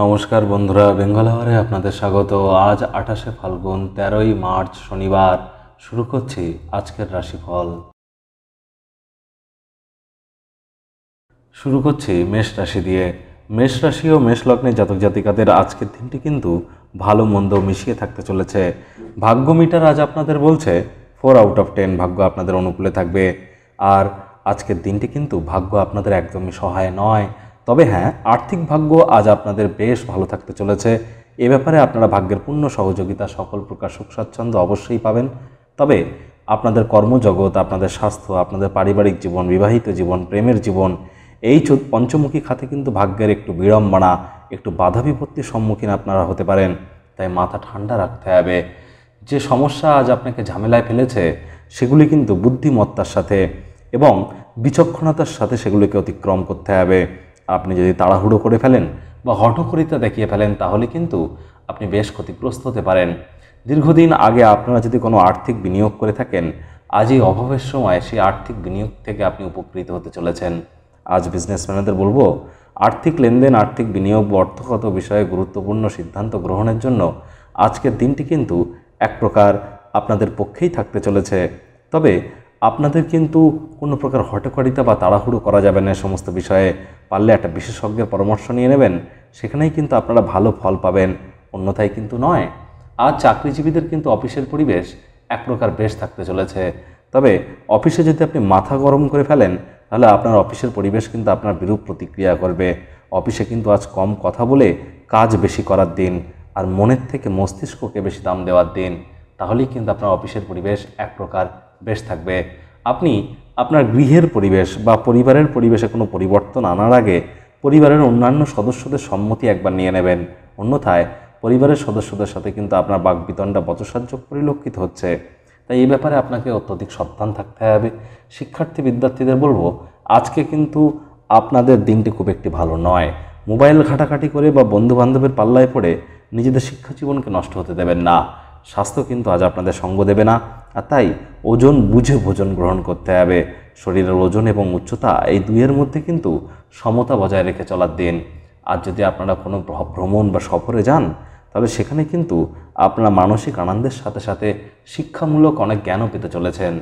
নমস্কার বন্ধুরা বেঙ্গল হাওয়ারে আপনাদের স্বাগত আজ আঠাশে ফাল্গুন তেরোই মার্চ শনিবার শুরু করছি আজকের রাশিফল শুরু করছি মেষ রাশি দিয়ে মেষ রাশি ও মেষ লগ্নে জাতক জাতিকাদের আজকের দিনটি কিন্তু ভালো মন্দ মিশিয়ে থাকতে চলেছে ভাগ্য মিটার আজ আপনাদের বলছে ফোর আউট অফ টেন ভাগ্য আপনাদের অনুকূলে থাকবে আর আজকের দিনটি কিন্তু ভাগ্য আপনাদের একদমই সহায় নয় তবে হ্যাঁ আর্থিক ভাগ্য আজ আপনাদের বেশ ভালো থাকতে চলেছে এ ব্যাপারে আপনারা ভাগ্যের পূর্ণ সহযোগিতা সকল প্রকার সুখ স্বাচ্ছন্দ্য অবশ্যই পাবেন তবে আপনাদের কর্মজগৎ আপনাদের স্বাস্থ্য আপনাদের পারিবারিক জীবন বিবাহিত জীবন প্রেমের জীবন এই পঞ্চমুখী খাতে কিন্তু ভাগ্যের একটু বিড়ম্বনা একটু বাধা বিপত্তির সম্মুখীন আপনারা হতে পারেন তাই মাথা ঠান্ডা রাখতে হবে যে সমস্যা আজ আপনাকে ঝামেলায় ফেলেছে সেগুলি কিন্তু বুদ্ধিমত্তার সাথে এবং বিচক্ষণতার সাথে সেগুলিকে অতিক্রম করতে হবে আপনি যদি তাড়াহুড়ো করে ফেলেন বা হঠকরিতা দেখিয়ে ফেলেন তাহলে কিন্তু আপনি বেশ ক্ষতিগ্রস্ত হতে পারেন দীর্ঘদিন আগে আপনারা যদি কোনো আর্থিক বিনিয়োগ করে থাকেন আজ এই অভাবের সময় সেই আর্থিক বিনিয়োগ থেকে আপনি উপকৃত হতে চলেছেন আজ বিজনেসম্যানদের বলবো আর্থিক লেনদেন আর্থিক বিনিয়োগ বা অর্থগত বিষয়ে গুরুত্বপূর্ণ সিদ্ধান্ত গ্রহণের জন্য আজকের দিনটি কিন্তু এক প্রকার আপনাদের পক্ষেই থাকতে চলেছে তবে আপনাদের কিন্তু কোনো প্রকার হটকারিতা বা তাড়াহুড়ো করা যাবে না সমস্ত বিষয়ে পারলে একটা বিশেষজ্ঞের পরামর্শ নিয়ে নেবেন সেখানেই কিন্তু আপনারা ভালো ফল পাবেন অন্যথায় কিন্তু নয় আর চাকরিজীবীদের কিন্তু অফিসের পরিবেশ এক প্রকার বেশ থাকতে চলেছে তবে অফিসে যদি আপনি মাথা গরম করে ফেলেন তাহলে আপনার অফিসের পরিবেশ কিন্তু আপনার বিরূপ প্রতিক্রিয়া করবে অফিসে কিন্তু আজ কম কথা বলে কাজ বেশি করার দিন আর মনের থেকে মস্তিষ্ককে বেশি দাম দেওয়ার দিন তাহলেই কিন্তু আপনার অফিসের পরিবেশ এক প্রকার বেশ থাকবে আপনি আপনার গৃহের পরিবেশ বা পরিবারের পরিবেশে কোনো পরিবর্তন আনার আগে পরিবারের অন্যান্য সদস্যদের সম্মতি একবার নিয়ে নেবেন অন্যথায় পরিবারের সদস্যদের সাথে কিন্তু আপনার বাকবিতণ্ডা বচসাহ্য পরিলক্ষিত হচ্ছে তাই এই ব্যাপারে আপনাকে অত্যধিক সাবধান থাকতে হবে শিক্ষার্থী বিদ্যার্থীদের বলবো আজকে কিন্তু আপনাদের দিনটি খুব একটি ভালো নয় মোবাইল ঘাটাঘাটি করে বা বন্ধুবান্ধবের পাল্লায় পড়ে নিজেদের শিক্ষা জীবনকে নষ্ট হতে দেবেন না স্বাস্থ্য কিন্তু আজ আপনাদের সঙ্গ দেবে না আর তাই ওজন বুঝে ভোজন গ্রহণ করতে হবে শরীরের ওজন এবং উচ্চতা এই দুইয়ের মধ্যে কিন্তু সমতা বজায় রেখে চলার দিন আর যদি আপনারা কোনো ভ্রমণ বা সফরে যান তাহলে সেখানে কিন্তু আপনারা মানসিক আনন্দের সাথে সাথে শিক্ষামূলক অনেক জ্ঞানও পেতে চলেছেন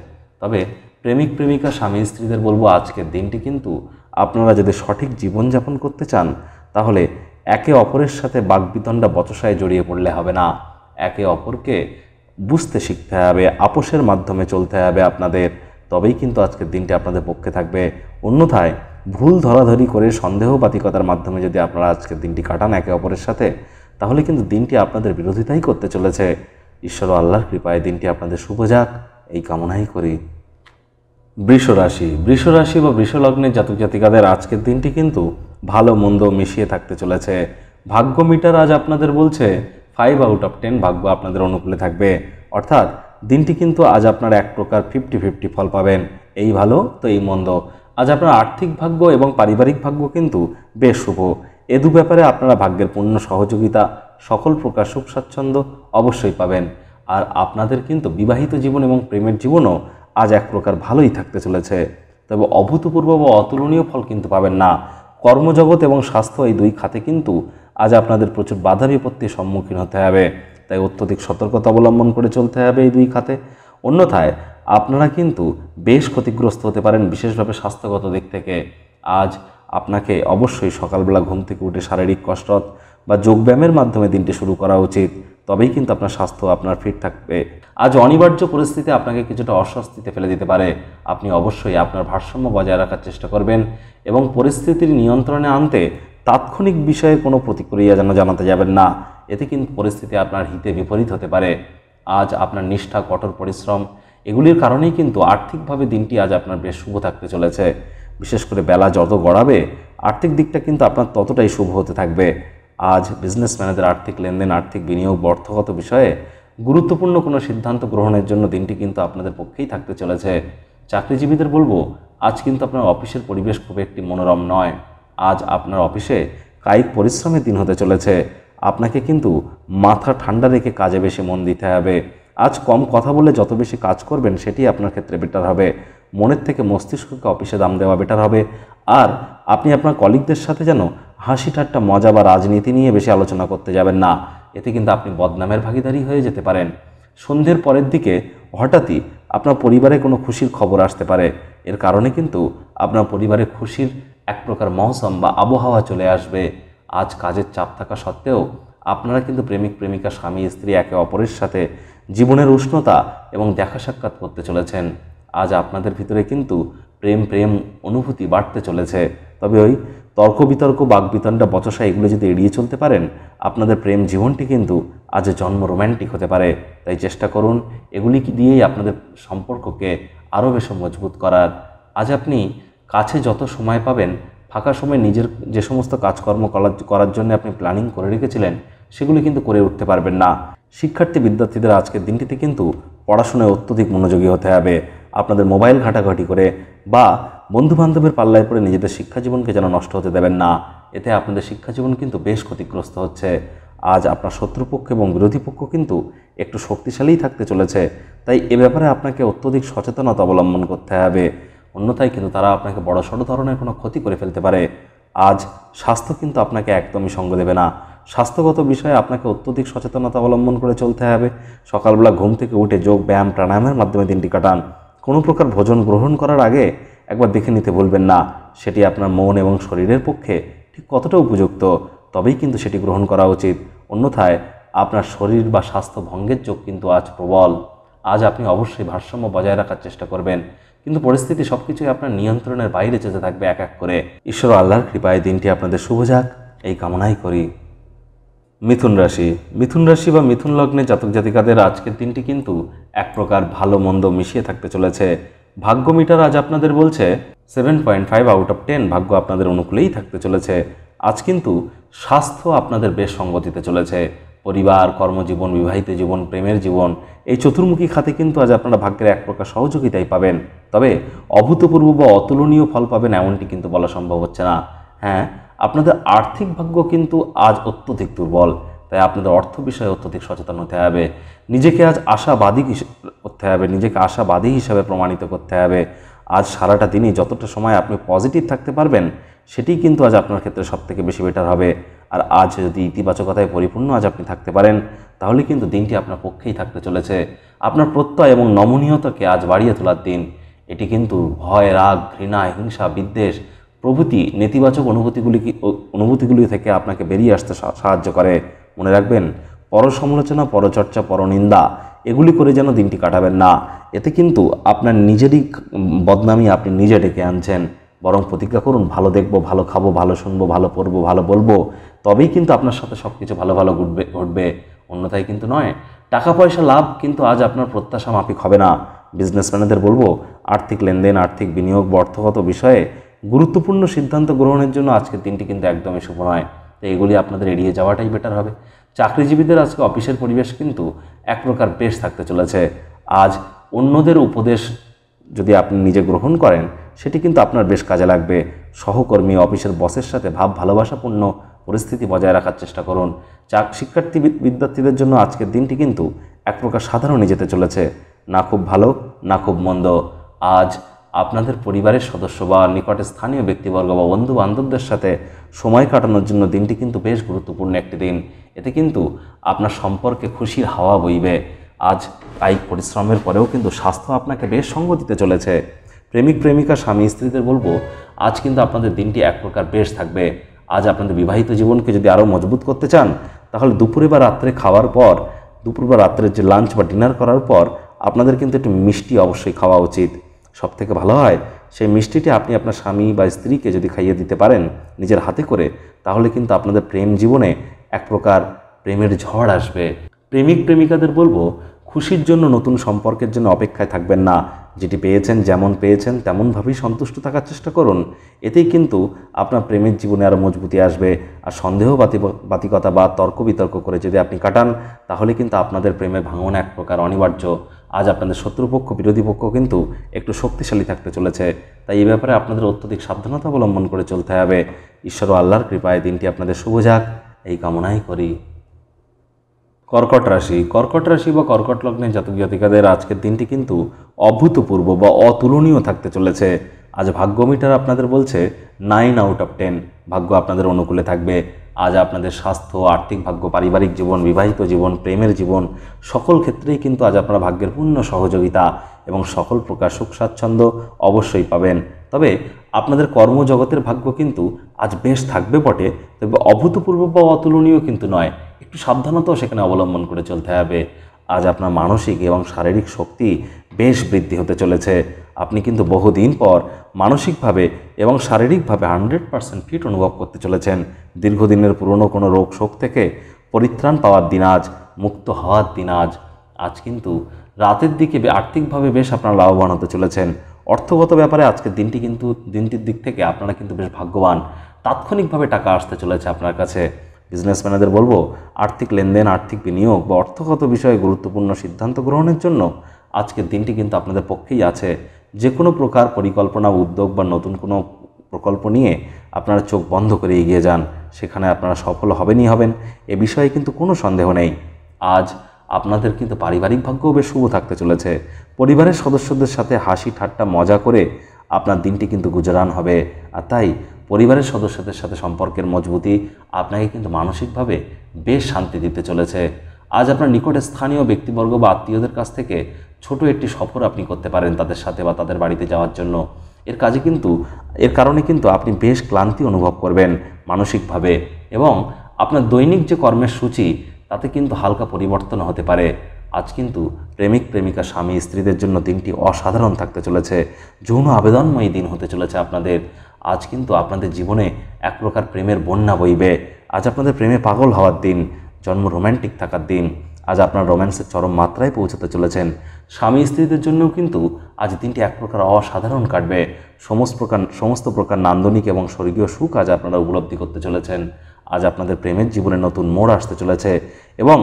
তবে প্রেমিক প্রেমিকা স্বামী স্ত্রীদের বলবো আজকের দিনটি কিন্তু আপনারা যদি সঠিক জীবনযাপন করতে চান তাহলে একে অপরের সাথে বাগবিতণ্ডা বচসায় জড়িয়ে পড়লে হবে না একে অপরকে বুঝতে শিখতে হবে আপোষের মাধ্যমে চলতে হবে আপনাদের তবেই কিন্তু আজকের দিনটি আপনাদের পক্ষে থাকবে অন্যথায় ভুল ধরাধরি করে সন্দেহপাতিকতার মাধ্যমে যদি আপনারা আজকের দিনটি কাটান একে অপরের সাথে তাহলে কিন্তু দিনটি আপনাদের বিরোধিতাই করতে চলেছে ঈশ্বর আল্লাহর কৃপায় দিনটি আপনাদের শুভ যাক এই কামনাই করি বৃষ রাশি বৃষ রাশি বা বৃষলগ্নের জাতক জাতিকাদের আজকের দিনটি কিন্তু ভালো মন্দ মিশিয়ে থাকতে চলেছে ভাগ্য মিটার আজ আপনাদের বলছে ফাইভ আউট অফ টেন ভাগ্য আপনাদের অনুকূলে থাকবে অর্থাৎ দিনটি কিন্তু আজ আপনারা এক প্রকার ফিফটি ফিফটি ফল পাবেন এই ভালো তো এই মন্দ আজ আপনার আর্থিক ভাগ্য এবং পারিবারিক ভাগ্য কিন্তু বেশ শুভ এ দু ব্যাপারে আপনারা ভাগ্যের পূর্ণ সহযোগিতা সকল প্রকার সুখ স্বাচ্ছন্দ্য অবশ্যই পাবেন আর আপনাদের কিন্তু বিবাহিত জীবন এবং প্রেমের জীবনও আজ এক প্রকার ভালোই থাকতে চলেছে তবে অভূতপূর্ব বা অতুলনীয় ফল কিন্তু পাবেন না কর্মজগৎ এবং স্বাস্থ্য এই দুই খাতে কিন্তু আজ আপনাদের প্রচুর বাধা বিপত্তির সম্মুখীন হতে হবে তাই অত্যধিক সতর্কতা অবলম্বন করে চলতে হবে এই দুই খাতে অন্যথায় আপনারা কিন্তু বেশ ক্ষতিগ্রস্ত হতে পারেন বিশেষভাবে স্বাস্থ্যগত দিক থেকে আজ আপনাকে অবশ্যই সকালবেলা ঘুম থেকে উঠে শারীরিক কসরত বা যোগব্যায়ামের মাধ্যমে দিনটি শুরু করা উচিত তবেই কিন্তু আপনার স্বাস্থ্য আপনার ফিট থাকবে আজ অনিবার্য পরিস্থিতি আপনাকে কিছুটা অস্বস্তিতে ফেলে দিতে পারে আপনি অবশ্যই আপনার ভারসাম্য বজায় রাখার চেষ্টা করবেন এবং পরিস্থিতির নিয়ন্ত্রণে আনতে তাৎক্ষণিক বিষয়ে কোনো প্রতিক্রিয়া যেন জানাতে যাবেন না এতে কিন্তু পরিস্থিতি আপনার হিতে বিপরীত হতে পারে আজ আপনার নিষ্ঠা কঠোর পরিশ্রম এগুলির কারণেই কিন্তু আর্থিকভাবে দিনটি আজ আপনার বেশ শুভ থাকতে চলেছে বিশেষ করে বেলা যত গড়াবে আর্থিক দিকটা কিন্তু আপনার ততটাই শুভ হতে থাকবে আজ বিজনেসম্যানেদের আর্থিক লেনদেন আর্থিক বিনিয়োগ অর্থগত বিষয়ে গুরুত্বপূর্ণ কোনো সিদ্ধান্ত গ্রহণের জন্য দিনটি কিন্তু আপনাদের পক্ষেই থাকতে চলেছে চাকরিজীবীদের বলবো আজ কিন্তু আপনার অফিসের পরিবেশ খুব একটি মনোরম নয় আজ আপনার অফিসে কায়িক পরিশ্রমের দিন হতে চলেছে আপনাকে কিন্তু মাথা ঠান্ডা রেখে কাজে বেশি মন দিতে হবে আজ কম কথা বলে যত বেশি কাজ করবেন সেটি আপনার ক্ষেত্রে বেটার হবে মনের থেকে মস্তিষ্ককে অফিসে দাম দেওয়া বেটার হবে আর আপনি আপনার কলিগদের সাথে যেন হাসি ঠাট্টা মজা বা রাজনীতি নিয়ে বেশি আলোচনা করতে যাবেন না এতে কিন্তু আপনি বদনামের ভাগিদারি হয়ে যেতে পারেন সন্ধ্যের পরের দিকে হঠাৎই আপনার পরিবারে কোনো খুশির খবর আসতে পারে এর কারণে কিন্তু আপনার পরিবারে খুশির এক প্রকার মৌসম বা আবহাওয়া চলে আসবে আজ কাজের চাপ থাকা সত্ত্বেও আপনারা কিন্তু প্রেমিক প্রেমিকা স্বামী স্ত্রী একে অপরের সাথে জীবনের উষ্ণতা এবং দেখা সাক্ষাৎ করতে চলেছেন আজ আপনাদের ভিতরে কিন্তু প্রেম প্রেম অনুভূতি বাড়তে চলেছে তবে ওই তর্ক বিতর্ক বাগবিতণ্ডা বচসা এগুলো যদি এড়িয়ে চলতে পারেন আপনাদের প্রেম জীবনটি কিন্তু আজ জন্ম রোম্যান্টিক হতে পারে তাই চেষ্টা করুন এগুলি দিয়েই আপনাদের সম্পর্ককে আরও বেশি মজবুত করার আজ আপনি কাছে যত সময় পাবেন ফাঁকা সময় নিজের যে সমস্ত কাজকর্ম করার জন্য আপনি প্ল্যানিং করে রেখেছিলেন সেগুলি কিন্তু করে উঠতে পারবেন না শিক্ষার্থী বিদ্যার্থীদের আজকের দিনটিতে কিন্তু পড়াশোনায় অত্যধিক মনোযোগী হতে হবে আপনাদের মোবাইল ঘাটাঘাটি করে বা বন্ধুবান্ধবের পাল্লায় পড়ে নিজেদের শিক্ষাজীবনকে যেন নষ্ট হতে দেবেন না এতে আপনাদের শিক্ষাজীবন কিন্তু বেশ ক্ষতিগ্রস্ত হচ্ছে আজ আপনার শত্রুপক্ষ এবং বিরোধী পক্ষ কিন্তু একটু শক্তিশালীই থাকতে চলেছে তাই এ ব্যাপারে আপনাকে অত্যধিক সচেতনতা অবলম্বন করতে হবে অন্যথায় কিন্তু তারা আপনাকে বড় সড়ো ধরনের কোনো ক্ষতি করে ফেলতে পারে আজ স্বাস্থ্য কিন্তু আপনাকে একদমই সঙ্গ দেবে না স্বাস্থ্যগত বিষয়ে আপনাকে অত্যধিক সচেতনতা অবলম্বন করে চলতে হবে সকালবেলা ঘুম থেকে উঠে যোগ ব্যায়াম প্রাণায়ামের মাধ্যমে দিনটি কাটান কোনো প্রকার ভোজন গ্রহণ করার আগে একবার দেখে নিতে বলবেন না সেটি আপনার মন এবং শরীরের পক্ষে ঠিক কতটা উপযুক্ত তবেই কিন্তু সেটি গ্রহণ করা উচিত অন্যথায় আপনার শরীর বা স্বাস্থ্য ভঙ্গের যোগ কিন্তু আজ প্রবল আজ আপনি অবশ্যই ভারসাম্য বজায় রাখার চেষ্টা করবেন কিন্তু পরিস্থিতি সব কিছুই আপনার নিয়ন্ত্রণের বাইরে যেতে থাকবে এক এক করে ঈশ্বর আল্লাহর কৃপায় দিনটি আপনাদের শুভ যাক এই কামনাই করি মিথুন রাশি মিথুন রাশি বা মিথুন লগ্নে জাতক জাতিকাদের আজকের দিনটি কিন্তু এক প্রকার ভালো মন্দ মিশিয়ে থাকতে চলেছে ভাগ্য মিটার আজ আপনাদের বলছে seven point five out of ten ভাগ্য আপনাদের অনুকূলেই থাকতে চলেছে আজ কিন্তু স্বাস্থ্য আপনাদের বেশ সঙ্গ দিতে চলেছে পরিবার কর্মজীবন বিবাহিত জীবন প্রেমের জীবন এই চতুর্মুখী খাতে কিন্তু আজ আপনারা ভাগ্যের এক প্রকার সহযোগিতাই পাবেন তবে অভূতপূর্ব বা অতুলনীয় ফল পাবেন এমনটি কিন্তু বলা সম্ভব হচ্ছে না হ্যাঁ আপনাদের আর্থিক ভাগ্য কিন্তু আজ অত্যধিক দুর্বল তাই আপনাদের অর্থ বিষয়ে অত্যধিক সচেতন হতে হবে নিজেকে আজ আশাবাদী করতে হবে নিজেকে আশাবাদী হিসাবে প্রমাণিত করতে হবে আজ সারাটা দিনই যতটা সময় আপনি পজিটিভ থাকতে পারবেন সেটি কিন্তু আজ আপনার ক্ষেত্রে সবথেকে বেশি বেটার হবে আর আজ যদি ইতিবাচকতায় পরিপূর্ণ আজ আপনি থাকতে পারেন তাহলে কিন্তু দিনটি আপনার পক্ষেই থাকতে চলেছে আপনার প্রত্যয় এবং নমনীয়তাকে আজ বাড়িয়ে তোলার দিন এটি কিন্তু ভয় রাগ ঘৃণা হিংসা বিদ্বেষ প্রভৃতি নেতিবাচক অনুভূতিগুলি অনুভূতিগুলি থেকে আপনাকে বেরিয়ে আসতে সাহায্য করে মনে রাখবেন পর সমালোচনা পরচর্চা পরনিন্দা এগুলি করে যেন দিনটি কাটাবেন না এতে কিন্তু আপনার নিজেরই বদনামি আপনি নিজে ডেকে আনছেন বরং প্রতিজ্ঞা করুন ভালো দেখবো ভালো খাবো ভালো শুনবো ভালো পড়বো ভালো বলবো তবেই কিন্তু আপনার সাথে সব কিছু ভালো ভালো ঘটবে ঘটবে অন্যথায় কিন্তু নয় টাকা পয়সা লাভ কিন্তু আজ আপনার প্রত্যাশা মাফিক হবে না বিজনেসম্যানদের বলবো আর্থিক লেনদেন আর্থিক বিনিয়োগ বা অর্থগত বিষয়ে গুরুত্বপূর্ণ সিদ্ধান্ত গ্রহণের জন্য আজকের দিনটি কিন্তু একদমই শুভ নয় তো এগুলি আপনাদের এড়িয়ে যাওয়াটাই বেটার হবে চাকরিজীবীদের আজকে অফিসের পরিবেশ কিন্তু এক প্রকার বেশ থাকতে চলেছে আজ অন্যদের উপদেশ যদি আপনি নিজে গ্রহণ করেন সেটি কিন্তু আপনার বেশ কাজে লাগবে সহকর্মী অফিসের বসের সাথে ভাব ভালোবাসাপূর্ণ পরিস্থিতি বজায় রাখার চেষ্টা করুন চাক শিক্ষার্থী বিদ্যার্থীদের জন্য আজকের দিনটি কিন্তু এক প্রকার সাধারণই যেতে চলেছে না খুব ভালো না খুব মন্দ আজ আপনাদের পরিবারের সদস্য বা নিকটে স্থানীয় ব্যক্তিবর্গ বা বন্ধু বান্ধবদের সাথে সময় কাটানোর জন্য দিনটি কিন্তু বেশ গুরুত্বপূর্ণ একটি দিন এতে কিন্তু আপনার সম্পর্কে খুশির হাওয়া বইবে আজ কায়িক পরিশ্রমের পরেও কিন্তু স্বাস্থ্য আপনাকে বেশ সঙ্গ দিতে চলেছে প্রেমিক প্রেমিকা স্বামী স্ত্রীদের বলবো আজ কিন্তু আপনাদের দিনটি এক প্রকার বেশ থাকবে আজ আপনাদের বিবাহিত জীবনকে যদি আরও মজবুত করতে চান তাহলে দুপুরে বা রাত্রে খাওয়ার পর দুপুর বা রাত্রের যে লাঞ্চ বা ডিনার করার পর আপনাদের কিন্তু একটু মিষ্টি অবশ্যই খাওয়া উচিত সব থেকে ভালো হয় সেই মিষ্টিটি আপনি আপনার স্বামী বা স্ত্রীকে যদি খাইয়ে দিতে পারেন নিজের হাতে করে তাহলে কিন্তু আপনাদের প্রেম জীবনে এক প্রকার প্রেমের ঝড় আসবে প্রেমিক প্রেমিকাদের বলবো খুশির জন্য নতুন সম্পর্কের জন্য অপেক্ষায় থাকবেন না যেটি পেয়েছেন যেমন পেয়েছেন তেমনভাবেই সন্তুষ্ট থাকার চেষ্টা করুন এতেই কিন্তু আপনার প্রেমের জীবনে আরও মজবুতি আসবে আর সন্দেহ বাতিকতা বা তর্ক বিতর্ক করে যদি আপনি কাটান তাহলে কিন্তু আপনাদের প্রেমের ভাঙন এক প্রকার অনিবার্য আজ আপনাদের শত্রুপক্ষ বিরোধী পক্ষ কিন্তু একটু শক্তিশালী থাকতে চলেছে তাই এই ব্যাপারে আপনাদের অত্যধিক সাবধানতা অবলম্বন করে চলতে হবে ঈশ্বর ও আল্লাহর কৃপায় দিনটি আপনাদের শুভ যাক এই কামনাই করি কর্কট রাশি কর্কট রাশি বা কর্কট লগ্নে জাতক জাতিকাদের আজকের দিনটি কিন্তু অভূতপূর্ব বা অতুলনীয় থাকতে চলেছে আজ ভাগ্য মিটার আপনাদের বলছে নাইন আউট অফ টেন ভাগ্য আপনাদের অনুকূলে থাকবে আজ আপনাদের স্বাস্থ্য আর্থিক ভাগ্য পারিবারিক জীবন বিবাহিত জীবন প্রেমের জীবন সকল ক্ষেত্রেই কিন্তু আজ আপনারা ভাগ্যের পূর্ণ সহযোগিতা এবং সকল প্রকার সুখ স্বাচ্ছন্দ্য অবশ্যই পাবেন তবে আপনাদের কর্মজগতের ভাগ্য কিন্তু আজ বেশ থাকবে বটে তবে অভূতপূর্ব বা অতুলনীয় কিন্তু নয় একটু সাবধানতাও সেখানে অবলম্বন করে চলতে হবে আজ আপনার মানসিক এবং শারীরিক শক্তি বেশ বৃদ্ধি হতে চলেছে আপনি কিন্তু বহুদিন পর মানসিকভাবে এবং শারীরিকভাবে হান্ড্রেড পারসেন্ট ফিট অনুভব করতে চলেছেন দীর্ঘদিনের পুরনো কোনো রোগ শোক থেকে পরিত্রাণ পাওয়ার দিন আজ মুক্ত হওয়ার দিন আজ আজ কিন্তু রাতের দিকে আর্থিকভাবে বেশ আপনারা লাভবান হতে চলেছেন অর্থগত ব্যাপারে আজকের দিনটি কিন্তু দিনটির দিক থেকে আপনারা কিন্তু বেশ ভাগ্যবান তাৎক্ষণিকভাবে টাকা আসতে চলেছে আপনার কাছে বিজনেসম্যানদের বলবো আর্থিক লেনদেন আর্থিক বিনিয়োগ বা অর্থগত বিষয়ে গুরুত্বপূর্ণ সিদ্ধান্ত গ্রহণের জন্য আজকের দিনটি কিন্তু আপনাদের পক্ষেই আছে যে কোনো প্রকার পরিকল্পনা উদ্যোগ বা নতুন কোনো প্রকল্প নিয়ে আপনারা চোখ বন্ধ করে এগিয়ে যান সেখানে আপনারা সফল হবেনই হবেন এ বিষয়ে কিন্তু কোনো সন্দেহ নেই আজ আপনাদের কিন্তু পারিবারিক ভাগ্যও বেশ শুভ থাকতে চলেছে পরিবারের সদস্যদের সাথে হাসি ঠাট্টা মজা করে আপনার দিনটি কিন্তু গুজরান হবে আর তাই পরিবারের সদস্যদের সাথে সম্পর্কের মজবুতি আপনাকে কিন্তু মানসিকভাবে বেশ শান্তি দিতে চলেছে আজ আপনার নিকটে স্থানীয় ব্যক্তিবর্গ বা আত্মীয়দের কাছ থেকে ছোট একটি সফর আপনি করতে পারেন তাদের সাথে বা তাদের বাড়িতে যাওয়ার জন্য এর কাজে কিন্তু এর কারণে কিন্তু আপনি বেশ ক্লান্তি অনুভব করবেন মানসিকভাবে এবং আপনার দৈনিক যে কর্মের সূচি তাতে কিন্তু হালকা পরিবর্তন হতে পারে আজ কিন্তু প্রেমিক প্রেমিকা স্বামী স্ত্রীদের জন্য দিনটি অসাধারণ থাকতে চলেছে যৌন আবেদনময়ী দিন হতে চলেছে আপনাদের আজ কিন্তু আপনাদের জীবনে এক প্রকার প্রেমের বন্যা বইবে আজ আপনাদের প্রেমে পাগল হওয়ার দিন জন্ম রোম্যান্টিক থাকার দিন আজ আপনার রোম্যান্সের চরম মাত্রায় পৌঁছাতে চলেছেন স্বামী স্ত্রীদের জন্যও কিন্তু আজ দিনটি এক প্রকার অসাধারণ কাটবে সমস্ত প্রকার সমস্ত প্রকার নান্দনিক এবং স্বর্গীয় সুখ আজ আপনারা উপলব্ধি করতে চলেছেন আজ আপনাদের প্রেমের জীবনে নতুন মোড় আসতে চলেছে এবং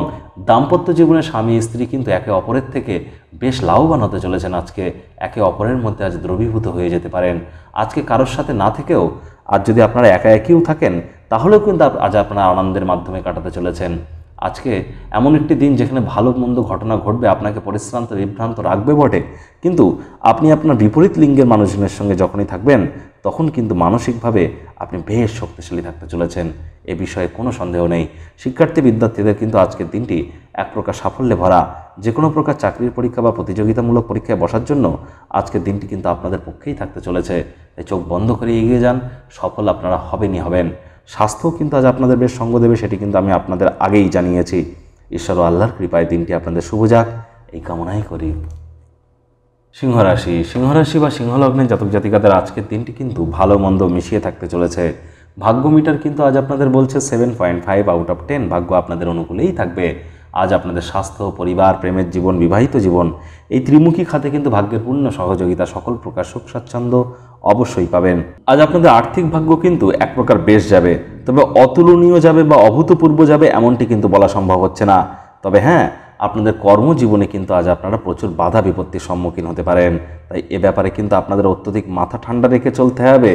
দাম্পত্য জীবনে স্বামী স্ত্রী কিন্তু একে অপরের থেকে বেশ লাভবান হতে চলেছেন আজকে একে অপরের মধ্যে আজ দ্রবীভূত হয়ে যেতে পারেন আজকে কারোর সাথে না থেকেও আর যদি আপনারা একা একিও থাকেন তাহলেও কিন্তু আজ আপনারা আনন্দের মাধ্যমে কাটাতে চলেছেন আজকে এমন একটি দিন যেখানে ভালো মন্দ ঘটনা ঘটবে আপনাকে পরিশ্রান্ত বিভ্রান্ত রাখবে বটে কিন্তু আপনি আপনার বিপরীত লিঙ্গের মানুষজনের সঙ্গে যখনই থাকবেন তখন কিন্তু মানসিকভাবে আপনি বেশ শক্তিশালী থাকতে চলেছেন এ বিষয়ে কোনো সন্দেহ নেই শিক্ষার্থী বিদ্যার্থীদের কিন্তু আজকের দিনটি এক প্রকার সাফল্যে ভরা যে কোনো প্রকার চাকরির পরীক্ষা বা প্রতিযোগিতামূলক পরীক্ষায় বসার জন্য আজকের দিনটি কিন্তু আপনাদের পক্ষেই থাকতে চলেছে তাই চোখ বন্ধ করে এগিয়ে যান সফল আপনারা হবেনই হবেন স্বাস্থ্য কিন্তু আজ আপনাদের বেশ সঙ্গ দেবে সেটি কিন্তু আমি আপনাদের আগেই জানিয়েছি ঈশ্বর আল্লাহর কৃপায় দিনটি আপনাদের শুভ যাক এই কামনাই করি সিংহরাশি সিংহরাশি বা সিংহলগ্নের জাতক জাতিকাদের আজকের দিনটি কিন্তু ভালো মন্দ মিশিয়ে থাকতে চলেছে ভাগ্য মিটার কিন্তু আজ আপনাদের বলছে seven point five out of ten ভাগ্য আপনাদের অনুকূলেই থাকবে আজ আপনাদের স্বাস্থ্য পরিবার প্রেমের জীবন বিবাহিত জীবন এই ত্রিমুখী খাতে কিন্তু ভাগ্যের পূর্ণ সহযোগিতা সকল প্রকার সুখ স্বাচ্ছন্দ্য অবশ্যই পাবেন আজ আপনাদের আর্থিক ভাগ্য কিন্তু এক প্রকার বেশ যাবে তবে অতুলনীয় যাবে বা অভূতপূর্ব যাবে এমনটি কিন্তু বলা সম্ভব হচ্ছে না তবে হ্যাঁ আপনাদের কর্মজীবনে কিন্তু আজ আপনারা প্রচুর বাধা বিপত্তির সম্মুখীন হতে পারেন তাই এ ব্যাপারে কিন্তু আপনাদের অত্যধিক মাথা ঠান্ডা রেখে চলতে হবে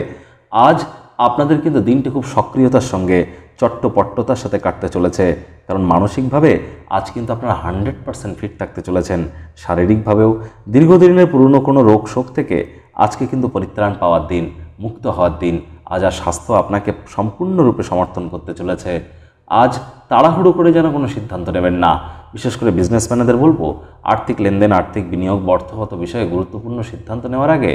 আজ আপনাদের কিন্তু দিনটি খুব সক্রিয়তার সঙ্গে চট্টপট্টতার সাথে কাটতে চলেছে কারণ মানসিকভাবে আজ কিন্তু আপনারা হান্ড্রেড পারসেন্ট ফিট থাকতে চলেছেন শারীরিকভাবেও দীর্ঘদিনের পুরনো কোনো রোগ শোক থেকে আজকে কিন্তু পরিত্রাণ পাওয়ার দিন মুক্ত হওয়ার দিন আজ আর স্বাস্থ্য আপনাকে সম্পূর্ণরূপে সমর্থন করতে চলেছে আজ তাড়াহুড়ো করে যেন কোনো সিদ্ধান্ত নেবেন না বিশেষ করে বিজনেসম্যানেদের বলবো আর্থিক লেনদেন আর্থিক বিনিয়োগ অর্থগত বিষয়ে গুরুত্বপূর্ণ সিদ্ধান্ত নেওয়ার আগে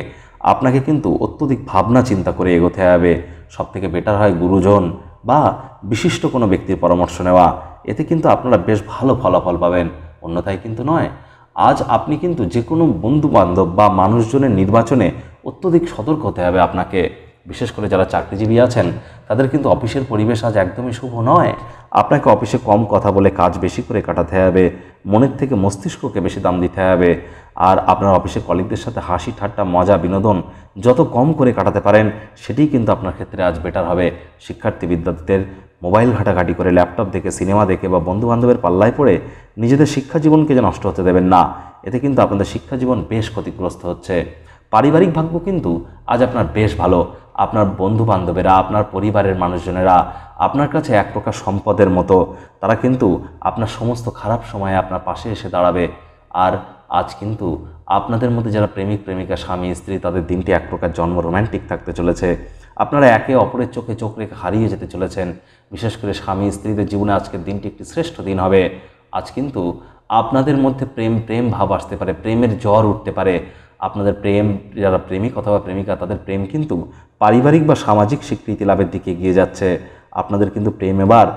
আপনাকে কিন্তু অত্যধিক ভাবনা চিন্তা করে এগোতে হবে সবথেকে বেটার হয় গুরুজন বা বিশিষ্ট কোনো ব্যক্তির পরামর্শ নেওয়া এতে কিন্তু আপনারা বেশ ভালো ফলাফল পাবেন অন্যথায় কিন্তু নয় আজ আপনি কিন্তু যে কোনো বন্ধু বান্ধব বা মানুষজনের নির্বাচনে অত্যধিক সতর্ক হতে হবে আপনাকে বিশেষ করে যারা চাকরিজীবী আছেন তাদের কিন্তু অফিসের পরিবেশ আজ একদমই শুভ নয় আপনাকে অফিসে কম কথা বলে কাজ বেশি করে কাটাতে হবে মনের থেকে মস্তিষ্ককে বেশি দাম দিতে হবে আর আপনার অফিসে কলিগদের সাথে হাসি ঠাট্টা মজা বিনোদন যত কম করে কাটাতে পারেন সেটি কিন্তু আপনার ক্ষেত্রে আজ বেটার হবে শিক্ষার্থী বিদ্যার্থীদের মোবাইল ঘাটাঘাটি করে ল্যাপটপ দেখে সিনেমা দেখে বা বন্ধুবান্ধবের পাল্লায় পড়ে নিজেদের শিক্ষা জীবনকে যে নষ্ট হতে দেবেন না এতে কিন্তু আপনাদের শিক্ষা জীবন বেশ ক্ষতিগ্রস্ত হচ্ছে পারিবারিক ভাগ্য কিন্তু আজ আপনার বেশ ভালো আপনার বন্ধু বান্ধবেরা আপনার পরিবারের মানুষজনেরা আপনার কাছে এক প্রকার সম্পদের মতো তারা কিন্তু আপনার সমস্ত খারাপ সময়ে আপনার পাশে এসে দাঁড়াবে আর আজ কিন্তু আপনাদের মধ্যে যারা প্রেমিক প্রেমিকা স্বামী স্ত্রী তাদের দিনটি এক প্রকার জন্ম রোম্যান্টিক থাকতে চলেছে আপনারা একে অপরের চোখে চোখ রেখে হারিয়ে যেতে চলেছেন বিশেষ করে স্বামী স্ত্রীদের জীবনে আজকের দিনটি একটি শ্রেষ্ঠ দিন হবে আজ কিন্তু আপনাদের মধ্যে প্রেম প্রেম ভাব আসতে পারে প্রেমের জ্বর উঠতে পারে আপনাদের প্রেম যারা প্রেমিক অথবা প্রেমিকা তাদের প্রেম কিন্তু পারিবারিক বা সামাজিক স্বীকৃতি লাভের দিকে এগিয়ে যাচ্ছে আপনাদের কিন্তু প্রেম এবার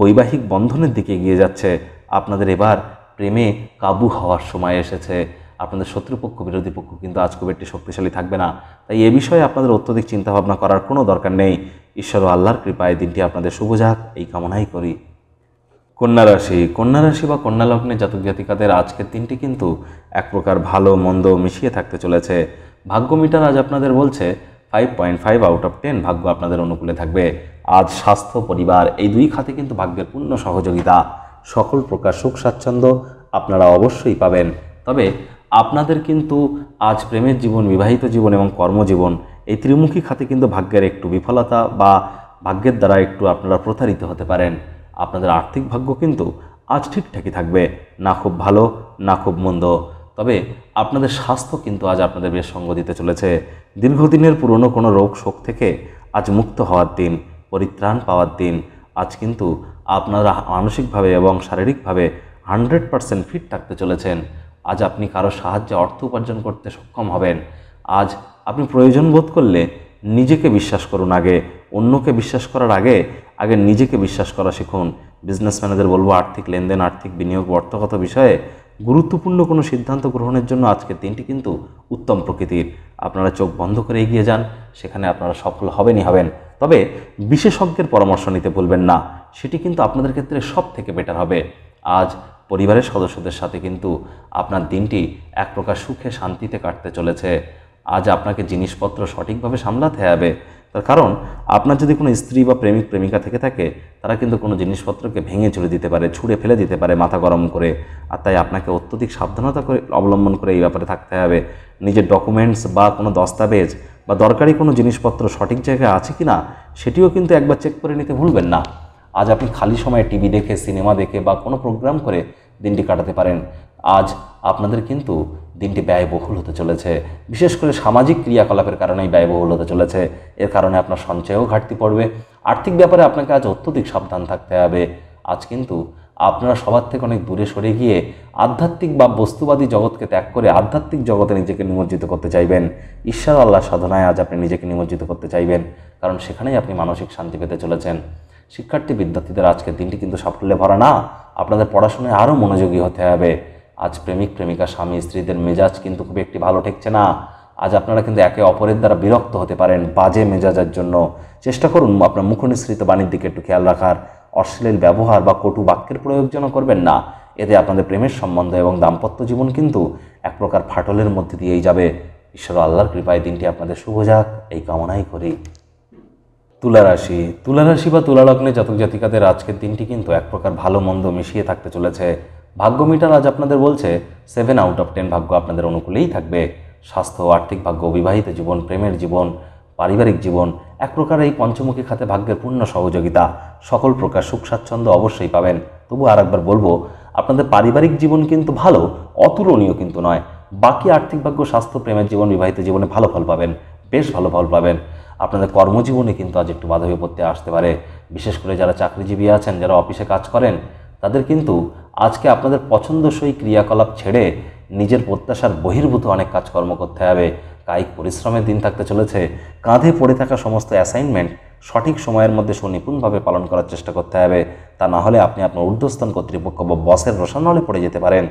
বৈবাহিক বন্ধনের দিকে এগিয়ে যাচ্ছে আপনাদের এবার প্রেমে কাবু হওয়ার সময় এসেছে আপনাদের শত্রুপক্ষ বিরোধী পক্ষ কিন্তু আজ খুব একটি শক্তিশালী থাকবে না তাই এ বিষয়ে আপনাদের অত্যধিক চিন্তাভাবনা করার কোনো দরকার নেই ঈশ্বর ও আল্লাহর কৃপায় দিনটি আপনাদের শুভ যাক এই কামনাই করি কন্যা রাশি কন্যা রাশি বা কন্যা লগ্নে জাতক জাতিকাদের আজকের দিনটি কিন্তু এক প্রকার ভালো মন্দ মিশিয়ে থাকতে চলেছে ভাগ্য মিটার আজ আপনাদের বলছে five point five out of ten ভাগ্য আপনাদের অনুকূলে থাকবে আজ স্বাস্থ্য পরিবার এই দুই খাতে কিন্তু ভাগ্যের পূর্ণ সহযোগিতা সকল প্রকার সুখ স্বাচ্ছন্দ্য আপনারা অবশ্যই পাবেন তবে আপনাদের কিন্তু আজ প্রেমের জীবন বিবাহিত জীবন এবং কর্মজীবন এই ত্রিমুখী খাতে কিন্তু ভাগ্যের একটু বিফলতা বা ভাগ্যের দ্বারা একটু আপনারা প্রতারিত হতে পারেন আপনাদের আর্থিক ভাগ্য কিন্তু আজ ঠিকঠাকই থাকবে না খুব ভালো না খুব মন্দ তবে আপনাদের স্বাস্থ্য কিন্তু আজ আপনাদের বেশ সঙ্গ দিতে চলেছে দীর্ঘদিনের পুরনো কোনো রোগ শোক থেকে আজ মুক্ত হওয়ার দিন পরিত্রাণ পাওয়ার দিন আজ কিন্তু আপনারা মানসিকভাবে এবং শারীরিকভাবে হান্ড্রেড পারসেন্ট ফিট থাকতে চলেছেন আজ আপনি কারো সাহায্যে অর্থ উপার্জন করতে সক্ষম হবেন আজ আপনি প্রয়োজন বোধ করলে নিজেকে বিশ্বাস করুন আগে অন্যকে বিশ্বাস করার আগে আগে নিজেকে বিশ্বাস করা শিখুন বিজনেসম্যানদের বলবো আর্থিক লেনদেন আর্থিক বিনিয়োগ অর্থগত বিষয়ে গুরুত্বপূর্ণ কোনো সিদ্ধান্ত গ্রহণের জন্য আজকের দিনটি কিন্তু উত্তম প্রকৃতির আপনারা চোখ বন্ধ করে এগিয়ে যান সেখানে আপনারা সফল হবেনই হবেন তবে বিশেষজ্ঞের পরামর্শ নিতে ভুলবেন না সেটি কিন্তু আপনাদের ক্ষেত্রে সব থেকে বেটার হবে আজ পরিবারের সদস্যদের সাথে কিন্তু আপনার দিনটি এক প্রকার সুখে শান্তিতে কাটতে চলেছে আজ আপনাকে জিনিসপত্র সঠিকভাবে সামলাতে হবে তার কারণ আপনার যদি কোনো স্ত্রী বা প্রেমিক প্রেমিকা থেকে থাকে তারা কিন্তু কোনো জিনিসপত্রকে ভেঙে চুড়ে দিতে পারে ছুঁড়ে ফেলে দিতে পারে মাথা গরম করে আর তাই আপনাকে অত্যধিক সাবধানতা করে অবলম্বন করে এই ব্যাপারে থাকতে হবে নিজের ডকুমেন্টস বা কোনো দস্তাবেজ বা দরকারি কোনো জিনিসপত্র সঠিক জায়গায় আছে কি না সেটিও কিন্তু একবার চেক করে নিতে ভুলবেন না আজ আপনি খালি সময়ে টিভি দেখে সিনেমা দেখে বা কোনো প্রোগ্রাম করে দিনটি কাটাতে পারেন আজ আপনাদের কিন্তু দিনটি ব্যয়বহুল হতে চলেছে বিশেষ করে সামাজিক ক্রিয়াকলাপের কারণেই ব্যয়বহুল হতে চলেছে এর কারণে আপনার সঞ্চয়েও ঘাটতি পড়বে আর্থিক ব্যাপারে আপনাকে আজ অত্যধিক সাবধান থাকতে হবে আজ কিন্তু আপনারা সবার থেকে অনেক দূরে সরে গিয়ে আধ্যাত্মিক বা বস্তুবাদী জগৎকে ত্যাগ করে আধ্যাত্মিক জগতে নিজেকে নিমজ্জিত করতে চাইবেন ঈশ্বর আল্লাহ সাধনায় আজ আপনি নিজেকে নিমজ্জিত করতে চাইবেন কারণ সেখানেই আপনি মানসিক শান্তি পেতে চলেছেন শিক্ষার্থী বিদ্যার্থীদের আজকের দিনটি কিন্তু সাফল্যে ভরা না আপনাদের পড়াশোনায় আরও মনোযোগী হতে হবে আজ প্রেমিক প্রেমিকা স্বামী স্ত্রীদের মেজাজ কিন্তু খুব একটি ভালো ঠেকছে না আজ আপনারা কিন্তু একে অপরের দ্বারা বিরক্ত হতে পারেন বাজে মেজাজের জন্য চেষ্টা করুন আপনার মুখনিসৃত বাণীর দিকে একটু খেয়াল রাখার অশ্লীল ব্যবহার বা কটু বাক্যের প্রয়োগ যেন করবেন না এতে আপনাদের প্রেমের সম্বন্ধ এবং দাম্পত্য জীবন কিন্তু এক প্রকার ফাটলের মধ্যে দিয়েই যাবে ঈশ্বর আল্লাহর কৃপায় দিনটি আপনাদের শুভ যাক এই কামনাই করি তুলারাশি তুলারাশি বা তুলালগ্নে জাতক জাতিকাদের আজকের দিনটি কিন্তু এক প্রকার ভালো মন্দ মিশিয়ে থাকতে চলেছে ভাগ্য মিটার আজ আপনাদের বলছে সেভেন আউট অফ টেন ভাগ্য আপনাদের অনুকূলেই থাকবে স্বাস্থ্য আর্থিক ভাগ্য বিবাহিত জীবন প্রেমের জীবন পারিবারিক জীবন এক প্রকার এই পঞ্চমুখী খাতে ভাগ্যের পূর্ণ সহযোগিতা সকল প্রকার সুখ স্বাচ্ছন্দ্য অবশ্যই পাবেন তবু আর একবার বলবো আপনাদের পারিবারিক জীবন কিন্তু ভালো অতুলনীয় কিন্তু নয় বাকি আর্থিক ভাগ্য স্বাস্থ্য প্রেমের জীবন বিবাহিত জীবনে ভালো ফল পাবেন বেশ ভালো ফল পাবেন আপনাদের কর্মজীবনে কিন্তু আজ একটু বাধা বিপত্তি আসতে পারে বিশেষ করে যারা চাকরিজীবী আছেন যারা অফিসে কাজ করেন তাদের কিন্তু আজকে আপনাদের পছন্দসই ক্রিয়াকলাপ ছেড়ে নিজের প্রত্যাশার বহির্ভূত অনেক কাজকর্ম করতে হবে কায়িক পরিশ্রমের দিন থাকতে চলেছে কাঁধে পড়ে থাকা সমস্ত অ্যাসাইনমেন্ট সঠিক সময়ের মধ্যে সুনিপুণভাবে পালন করার চেষ্টা করতে হবে তা না হলে আপনি আপনার ঊর্ধ্বস্থান কর্তৃপক্ষ বা বসের হলে পড়ে যেতে পারেন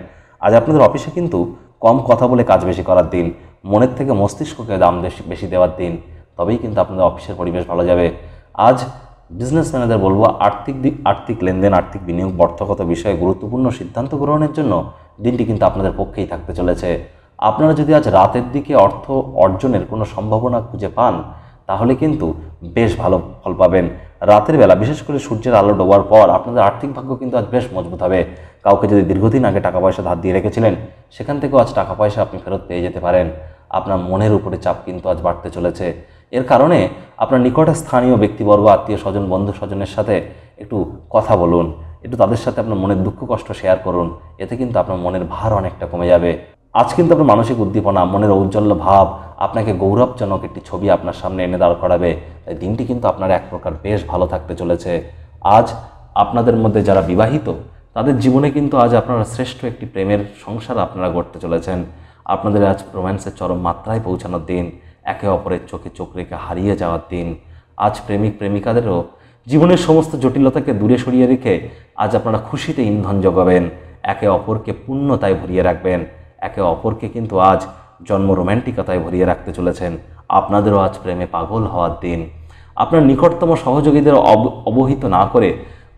আজ আপনাদের অফিসে কিন্তু কম কথা বলে কাজ বেশি করার দিন মনের থেকে মস্তিষ্ককে দাম বেশি বেশি দেওয়ার দিন তবেই কিন্তু আপনাদের অফিসের পরিবেশ ভালো যাবে আজ বিজনেসম্যানেদের বলবো আর্থিক দিক আর্থিক লেনদেন আর্থিক বিনিয়োগ অর্থগত বিষয়ে গুরুত্বপূর্ণ সিদ্ধান্ত গ্রহণের জন্য দিনটি কিন্তু আপনাদের পক্ষেই থাকতে চলেছে আপনারা যদি আজ রাতের দিকে অর্থ অর্জনের কোনো সম্ভাবনা খুঁজে পান তাহলে কিন্তু বেশ ভালো ফল পাবেন রাতের বেলা বিশেষ করে সূর্যের আলো ডোবার পর আপনাদের আর্থিক ভাগ্য কিন্তু আজ বেশ মজবুত হবে কাউকে যদি দীর্ঘদিন আগে টাকা পয়সা ধার দিয়ে রেখেছিলেন সেখান থেকেও আজ টাকা পয়সা আপনি ফেরত পেয়ে যেতে পারেন আপনার মনের উপরে চাপ কিন্তু আজ বাড়তে চলেছে এর কারণে আপনার নিকট স্থানীয় ব্যক্তিবর্গ আত্মীয় স্বজন বন্ধু স্বজনের সাথে একটু কথা বলুন একটু তাদের সাথে আপনার মনের দুঃখ কষ্ট শেয়ার করুন এতে কিন্তু আপনার মনের ভার অনেকটা কমে যাবে আজ কিন্তু আপনার মানসিক উদ্দীপনা মনের ঔজ্জ্বল্য ভাব আপনাকে গৌরবজনক একটি ছবি আপনার সামনে এনে দাঁড় করাবে তাই দিনটি কিন্তু আপনার এক প্রকার বেশ ভালো থাকতে চলেছে আজ আপনাদের মধ্যে যারা বিবাহিত তাদের জীবনে কিন্তু আজ আপনারা শ্রেষ্ঠ একটি প্রেমের সংসার আপনারা গড়তে চলেছেন আপনাদের আজ রোম্যান্সের চরম মাত্রায় পৌঁছানোর দিন একে অপরের চোখে চোখ রেখে হারিয়ে যাওয়ার দিন আজ প্রেমিক প্রেমিকাদেরও জীবনের সমস্ত জটিলতাকে দূরে সরিয়ে রেখে আজ আপনারা খুশিতে ইন্ধন জোগাবেন একে অপরকে পূর্ণতায় ভরিয়ে রাখবেন একে অপরকে কিন্তু আজ জন্ম রোম্যান্টিকতায় ভরিয়ে রাখতে চলেছেন আপনাদেরও আজ প্রেমে পাগল হওয়ার দিন আপনার নিকটতম সহযোগীদের অবহিত না করে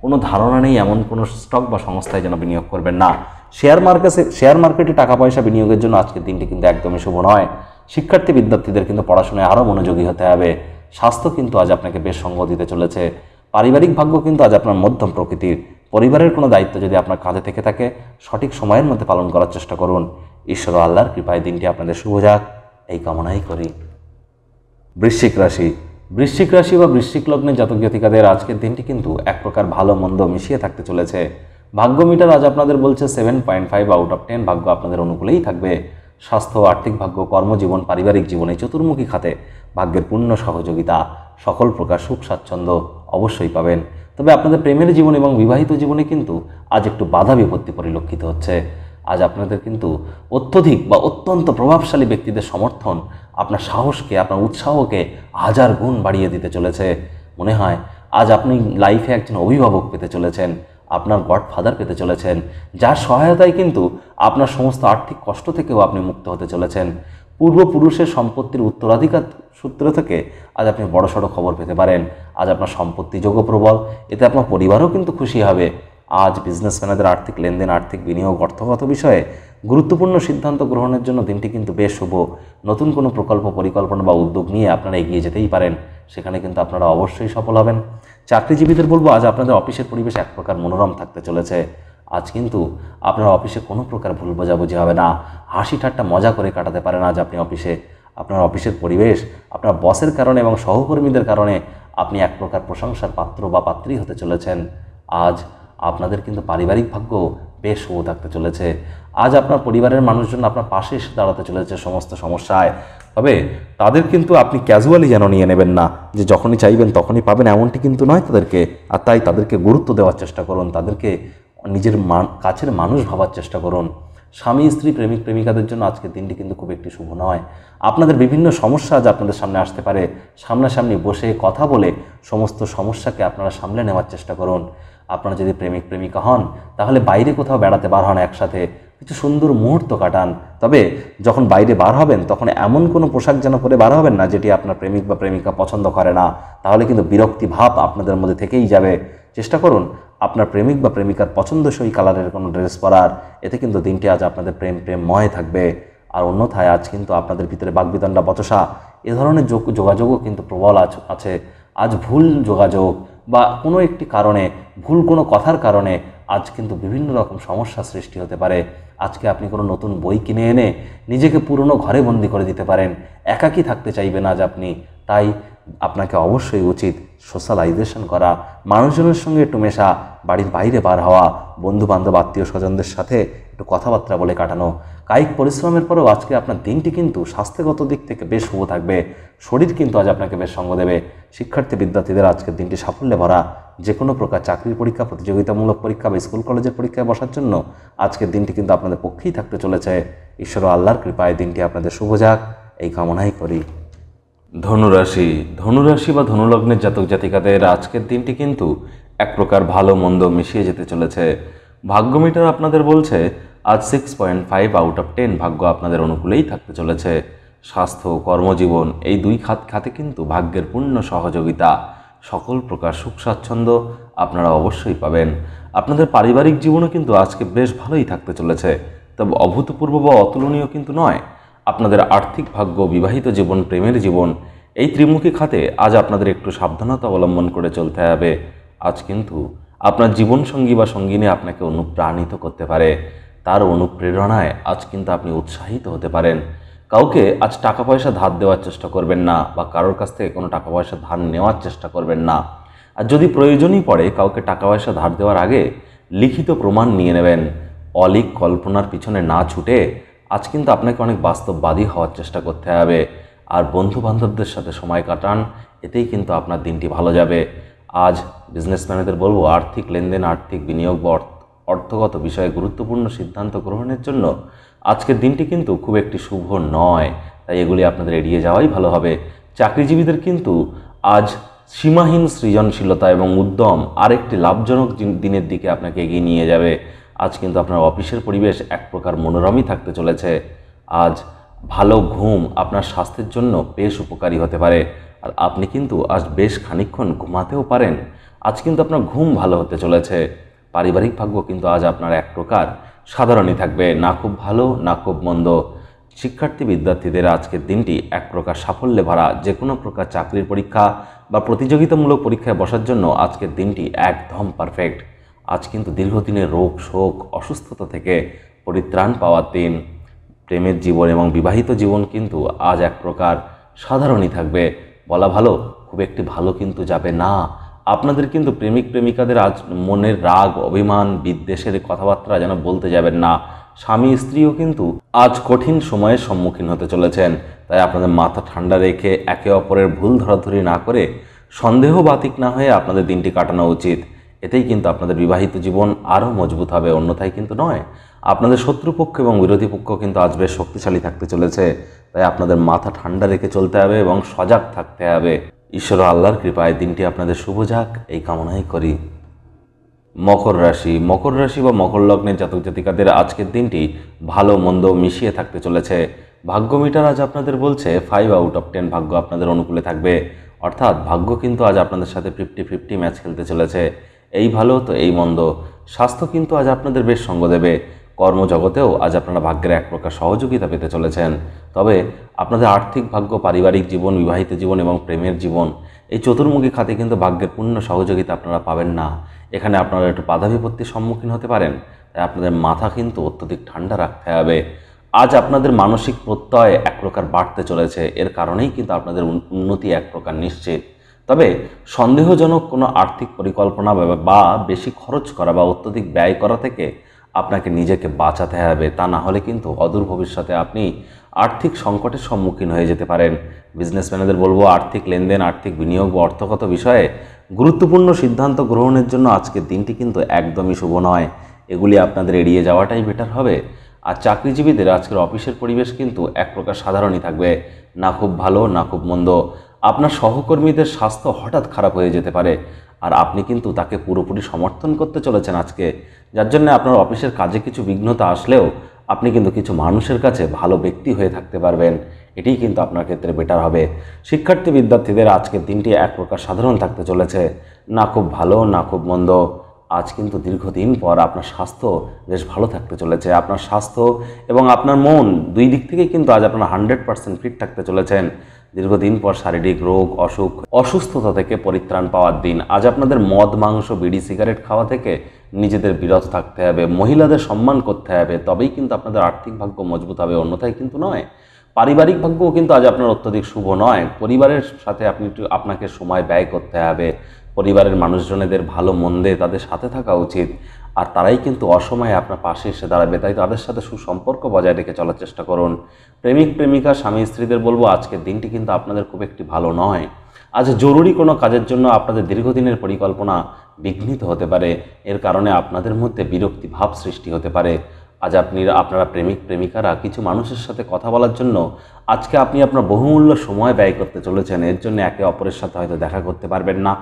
কোনো ধারণা নেই এমন কোনো স্টক বা সংস্থায় যেন বিনিয়োগ করবেন না শেয়ার মার্কেটে শেয়ার মার্কেটে টাকা পয়সা বিনিয়োগের জন্য আজকের দিনটি কিন্তু একদমই শুভ নয় শিক্ষার্থী বিদ্যার্থীদের কিন্তু পড়াশোনায় আরও মনোযোগী হতে হবে স্বাস্থ্য কিন্তু আজ আপনাকে বেশ সঙ্গ দিতে চলেছে পারিবারিক ভাগ্য কিন্তু আজ আপনার মধ্যম প্রকৃতির পরিবারের কোনো দায়িত্ব যদি আপনার কাঁধে থেকে থাকে সঠিক সময়ের মধ্যে পালন করার চেষ্টা করুন ঈশ্বর আল্লাহর কৃপায় দিনটি আপনাদের শুভ যাক এই কামনাই করি বৃশ্চিক রাশি বৃশ্চিক রাশি বা বৃশ্চিক লগ্নে জাতক জাতিকাদের আজকের দিনটি কিন্তু এক প্রকার ভালো মন্দ মিশিয়ে থাকতে চলেছে ভাগ্য মিটার আজ আপনাদের বলছে seven point five out of ten ভাগ্য আপনাদের অনুকূলেই থাকবে স্বাস্থ্য আর্থিক ভাগ্য কর্মজীবন পারিবারিক জীবনে চতুর্মুখী খাতে ভাগ্যের পূর্ণ সহযোগিতা সকল প্রকার সুখ স্বাচ্ছন্দ্য অবশ্যই পাবেন তবে আপনাদের প্রেমের জীবন এবং বিবাহিত জীবনে কিন্তু আজ একটু বাধা বিপত্তি পরিলক্ষিত হচ্ছে আজ আপনাদের কিন্তু অত্যধিক বা অত্যন্ত প্রভাবশালী ব্যক্তিদের সমর্থন আপনার সাহসকে আপনার উৎসাহকে হাজার গুণ বাড়িয়ে দিতে চলেছে মনে হয় আজ আপনি লাইফে একজন অভিভাবক পেতে চলেছেন আপনার গডফাদার পেতে চলেছেন যার সহায়তায় কিন্তু আপনার সমস্ত আর্থিক কষ্ট থেকেও আপনি মুক্ত হতে চলেছেন পূর্বপুরুষের সম্পত্তির উত্তরাধিকার সূত্র থেকে আজ আপনি বড়সড় খবর পেতে পারেন আজ আপনার সম্পত্তি প্রবল এতে আপনার পরিবারও কিন্তু খুশি হবে আজ বিজনেসম্যানদের আর্থিক লেনদেন আর্থিক বিনিয়োগ অর্থগত বিষয়ে গুরুত্বপূর্ণ সিদ্ধান্ত গ্রহণের জন্য দিনটি কিন্তু বেশ শুভ নতুন কোনো প্রকল্প পরিকল্পনা বা উদ্যোগ নিয়ে আপনারা এগিয়ে যেতেই পারেন সেখানে কিন্তু আপনারা অবশ্যই সফল হবেন চাকরিজীবীদের বলবো আজ আপনাদের অফিসের পরিবেশ এক প্রকার মনোরম থাকতে চলেছে আজ কিন্তু আপনার অফিসে কোনো প্রকার ভুল বোঝাবুঝি হবে না হাসি ঠাট্টা মজা করে কাটাতে পারেন আজ আপনি অফিসে আপনার অফিসের পরিবেশ আপনার বসের কারণে এবং সহকর্মীদের কারণে আপনি এক প্রকার প্রশংসার পাত্র বা পাত্রী হতে চলেছেন আজ আপনাদের কিন্তু পারিবারিক ভাগ্য বেশ শুভ থাকতে চলেছে আজ আপনার পরিবারের মানুষজন আপনার পাশে এসে দাঁড়াতে চলেছে সমস্ত সমস্যায় তবে তাদের কিন্তু আপনি ক্যাজুয়ালি যেন নিয়ে নেবেন না যে যখনই চাইবেন তখনই পাবেন এমনটি কিন্তু নয় তাদেরকে আর তাই তাদেরকে গুরুত্ব দেওয়ার চেষ্টা করুন তাদেরকে নিজের কাছের মানুষ ভাবার চেষ্টা করুন স্বামী স্ত্রী প্রেমিক প্রেমিকাদের জন্য আজকের দিনটি কিন্তু খুব একটি শুভ নয় আপনাদের বিভিন্ন সমস্যা আজ আপনাদের সামনে আসতে পারে সামনাসামনি বসে কথা বলে সমস্ত সমস্যাকে আপনারা সামলে নেওয়ার চেষ্টা করুন আপনারা যদি প্রেমিক প্রেমিকা হন তাহলে বাইরে কোথাও বেড়াতে বার হন একসাথে কিছু সুন্দর মুহূর্ত কাটান তবে যখন বাইরে বার হবেন তখন এমন কোনো পোশাক যেন পরে বার হবেন না যেটি আপনার প্রেমিক বা প্রেমিকা পছন্দ করে না তাহলে কিন্তু বিরক্তি ভাব আপনাদের মধ্যে থেকেই যাবে চেষ্টা করুন আপনার প্রেমিক বা প্রেমিকার পছন্দসই কালারের কোনো ড্রেস পরার এতে কিন্তু দিনটি আজ আপনাদের প্রেম প্রেম ময় থাকবে আর অন্যথায় আজ কিন্তু আপনাদের ভিতরে বাগবিদণ্ডা বচসা এ ধরনের যোগাযোগও কিন্তু প্রবল আছে আজ ভুল যোগাযোগ বা কোনো একটি কারণে ভুল কোনো কথার কারণে আজ কিন্তু বিভিন্ন রকম সমস্যা সৃষ্টি হতে পারে আজকে আপনি কোনো নতুন বই কিনে এনে নিজেকে পুরনো ঘরে বন্দি করে দিতে পারেন একাকি থাকতে চাইবেন আজ আপনি তাই আপনাকে অবশ্যই উচিত সোশ্যালাইজেশন করা মানুষজনের সঙ্গে একটু মেশা বাড়ির বাইরে বার হওয়া বন্ধু বান্ধব আত্মীয় স্বজনদের সাথে একটু কথাবার্তা বলে কাটানো কায়িক পরিশ্রমের পরেও আজকে আপনার দিনটি কিন্তু স্বাস্থ্যগত দিক থেকে বেশ শুভ থাকবে শরীর কিন্তু আজ আপনাকে বেশ সঙ্গ দেবে শিক্ষার্থী বিদ্যার্থীদের আজকের দিনটি সাফল্যে ভরা যে কোনো প্রকার চাকরির পরীক্ষা প্রতিযোগিতামূলক পরীক্ষা বা স্কুল কলেজের পরীক্ষায় বসার জন্য আজকের দিনটি কিন্তু আপনাদের পক্ষেই থাকতে চলেছে ঈশ্বর আল্লাহর কৃপায় দিনটি আপনাদের শুভ যাক এই কামনাই করি ধনুরাশি ধনুরাশি বা ধনুলগ্নের জাতক জাতিকাদের আজকের দিনটি কিন্তু এক প্রকার ভালো মন্দ মিশিয়ে যেতে চলেছে ভাগ্যমিটার আপনাদের বলছে আজ six point five out of ten ভাগ্য আপনাদের অনুকূলেই থাকতে চলেছে স্বাস্থ্য কর্মজীবন এই দুই খাত খাতে কিন্তু ভাগ্যের পূর্ণ সহযোগিতা সকল প্রকার সুখ স্বাচ্ছন্দ্য আপনারা অবশ্যই পাবেন আপনাদের পারিবারিক জীবনও কিন্তু আজকে বেশ ভালোই থাকতে চলেছে তবে অভূতপূর্ব বা অতুলনীয় কিন্তু নয় আপনাদের আর্থিক ভাগ্য বিবাহিত জীবন প্রেমের জীবন এই ত্রিমুখী খাতে আজ আপনাদের একটু সাবধানতা অবলম্বন করে চলতে হবে আজ কিন্তু আপনার জীবনসঙ্গী বা সঙ্গিনী আপনাকে অনুপ্রাণিত করতে পারে তার অনুপ্রেরণায় আজ কিন্তু আপনি উৎসাহিত হতে পারেন কাউকে আজ টাকা পয়সা ধার দেওয়ার চেষ্টা করবেন না বা কারোর কাছ থেকে কোনো টাকা পয়সা ধার নেওয়ার চেষ্টা করবেন না আর যদি প্রয়োজনই পড়ে কাউকে টাকা পয়সা ধার দেওয়ার আগে লিখিত প্রমাণ নিয়ে নেবেন অলিক কল্পনার পিছনে না ছুটে আজ কিন্তু আপনাকে অনেক বাস্তববাদী হওয়ার চেষ্টা করতে হবে আর বন্ধু বান্ধবদের সাথে সময় কাটান এতেই কিন্তু আপনার দিনটি ভালো যাবে আজ বিজনেসম্যানেদের বলবো আর্থিক লেনদেন আর্থিক বিনিয়োগ বা অর্থগত বিষয়ে গুরুত্বপূর্ণ সিদ্ধান্ত গ্রহণের জন্য আজকের দিনটি কিন্তু খুব একটি শুভ নয় তাই এগুলি আপনাদের এড়িয়ে যাওয়াই ভালো হবে চাকরিজীবীদের কিন্তু আজ সীমাহীন সৃজনশীলতা এবং উদ্যম আরেকটি লাভজনক দিনের দিকে আপনাকে এগিয়ে নিয়ে যাবে আজ কিন্তু আপনার অফিসের পরিবেশ এক প্রকার মনোরমই থাকতে চলেছে আজ ভালো ঘুম আপনার স্বাস্থ্যের জন্য বেশ উপকারী হতে পারে আর আপনি কিন্তু আজ বেশ খানিক্ষণ ঘুমাতেও পারেন আজ কিন্তু আপনার ঘুম ভালো হতে চলেছে পারিবারিক ভাগ্য কিন্তু আজ আপনার এক প্রকার সাধারণই থাকবে না খুব ভালো না খুব মন্দ শিক্ষার্থী বিদ্যার্থীদের আজকের দিনটি এক প্রকার সাফল্যে ভরা যে কোনো প্রকার চাকরির পরীক্ষা বা প্রতিযোগিতামূলক পরীক্ষায় বসার জন্য আজকের দিনটি একদম পারফেক্ট আজ কিন্তু দীর্ঘদিনের রোগ শোক অসুস্থতা থেকে পরিত্রাণ পাওয়ার দিন প্রেমের জীবন এবং বিবাহিত জীবন কিন্তু আজ এক প্রকার সাধারণই থাকবে বলা ভালো খুব একটি ভালো কিন্তু যাবে না আপনাদের কিন্তু প্রেমিক প্রেমিকাদের আজ মনের রাগ অভিমান বিদ্বেষের কথাবার্তা যেন বলতে যাবেন না স্বামী স্ত্রীও কিন্তু আজ কঠিন সময়ের সম্মুখীন হতে চলেছেন তাই আপনাদের মাথা ঠান্ডা রেখে একে অপরের ভুল ধরাধরি না করে সন্দেহ বাতিক না হয়ে আপনাদের দিনটি কাটানো উচিত এতেই কিন্তু আপনাদের বিবাহিত জীবন আরও মজবুত হবে অন্যথায় কিন্তু নয় আপনাদের শত্রুপক্ষ এবং বিরোধী পক্ষ কিন্তু আজ বেশ শক্তিশালী থাকতে চলেছে তাই আপনাদের মাথা ঠান্ডা রেখে চলতে হবে এবং সজাগ থাকতে হবে ঈশ্বর আল্লাহর কৃপায় দিনটি আপনাদের শুভ যাক এই কামনাই করি মকর রাশি মকর রাশি বা মকর লগ্নের জাতক জাতিকাদের আজকের দিনটি ভালো মন্দ মিশিয়ে থাকতে চলেছে ভাগ্য মিটার আজ আপনাদের বলছে ফাইভ আউট অফ টেন ভাগ্য আপনাদের অনুকূলে থাকবে অর্থাৎ ভাগ্য কিন্তু আজ আপনাদের সাথে ফিফটি ফিফটি ম্যাচ খেলতে চলেছে এই ভালো তো এই মন্দ স্বাস্থ্য কিন্তু আজ আপনাদের বেশ সঙ্গ দেবে কর্মজগতেও আজ আপনারা ভাগ্যের এক প্রকার সহযোগিতা পেতে চলেছেন তবে আপনাদের আর্থিক ভাগ্য পারিবারিক জীবন বিবাহিত জীবন এবং প্রেমের জীবন এই চতুর্মুখী খাতে কিন্তু ভাগ্যের পূর্ণ সহযোগিতা আপনারা পাবেন না এখানে আপনারা একটু বাধা বিপত্তির সম্মুখীন হতে পারেন তাই আপনাদের মাথা কিন্তু অত্যধিক ঠান্ডা রাখতে হবে আজ আপনাদের মানসিক প্রত্যয় এক প্রকার বাড়তে চলেছে এর কারণেই কিন্তু আপনাদের উন্নতি এক প্রকার নিশ্চিত তবে সন্দেহজনক কোনো আর্থিক পরিকল্পনা বা বেশি খরচ করা বা অত্যধিক ব্যয় করা থেকে আপনাকে নিজেকে বাঁচাতে হবে তা না হলে কিন্তু অদূর ভবিষ্যতে আপনি আর্থিক সংকটের সম্মুখীন হয়ে যেতে পারেন বিজনেসম্যানেদের বলবো আর্থিক লেনদেন আর্থিক বিনিয়োগ বা অর্থগত বিষয়ে গুরুত্বপূর্ণ সিদ্ধান্ত গ্রহণের জন্য আজকের দিনটি কিন্তু একদমই শুভ নয় এগুলি আপনাদের এড়িয়ে যাওয়াটাই বেটার হবে আর চাকরিজীবীদের আজকের অফিসের পরিবেশ কিন্তু এক প্রকার সাধারণই থাকবে না খুব ভালো না খুব মন্দ আপনার সহকর্মীদের স্বাস্থ্য হঠাৎ খারাপ হয়ে যেতে পারে আর আপনি কিন্তু তাকে পুরোপুরি সমর্থন করতে চলেছেন আজকে যার জন্য আপনার অফিসের কাজে কিছু বিঘ্নতা আসলেও আপনি কিন্তু কিছু মানুষের কাছে ভালো ব্যক্তি হয়ে থাকতে পারবেন এটি কিন্তু আপনার ক্ষেত্রে বেটার হবে শিক্ষার্থী বিদ্যার্থীদের আজকের দিনটি এক প্রকার সাধারণ থাকতে চলেছে না খুব ভালো না খুব মন্দ আজ কিন্তু দীর্ঘদিন পর আপনার স্বাস্থ্য বেশ ভালো থাকতে চলেছে আপনার স্বাস্থ্য এবং আপনার মন দুই দিক থেকেই কিন্তু আজ আপনার হান্ড্রেড পার্সেন্ট ফিট থাকতে চলেছেন দীর্ঘদিন পর শারীরিক রোগ অসুখ অসুস্থতা থেকে পরিত্রাণ পাওয়ার দিন আজ আপনাদের মদ মাংস বিড়ি সিগারেট খাওয়া থেকে নিজেদের বিরত থাকতে হবে মহিলাদের সম্মান করতে হবে তবেই কিন্তু আপনাদের আর্থিক ভাগ্য মজবুত হবে অন্যথায় কিন্তু নয় পারিবারিক ভাগ্যও কিন্তু আজ আপনার অত্যধিক শুভ নয় পরিবারের সাথে আপনি একটু আপনাকে সময় ব্যয় করতে হবে পরিবারের মানুষজনেদের ভালো মন্দে তাদের সাথে থাকা উচিত আর তারাই কিন্তু অসময়ে আপনার পাশে এসে দাঁড়াবে তাই তাদের সাথে সুসম্পর্ক বজায় রেখে চলার চেষ্টা করুন প্রেমিক প্রেমিকা স্বামী স্ত্রীদের বলবো আজকের দিনটি কিন্তু আপনাদের খুব একটি ভালো নয় আজ জরুরি কোনো কাজের জন্য আপনাদের দীর্ঘদিনের পরিকল্পনা বিঘ্নিত হতে পারে এর কারণে আপনাদের মধ্যে বিরক্তি ভাব সৃষ্টি হতে পারে আজ আপনি আপনারা প্রেমিক প্রেমিকারা কিছু মানুষের সাথে কথা বলার জন্য আজকে আপনি আপনার বহুমূল্য সময় ব্যয় করতে চলেছেন এর জন্য একে অপরের সাথে হয়তো দেখা করতে পারবেন না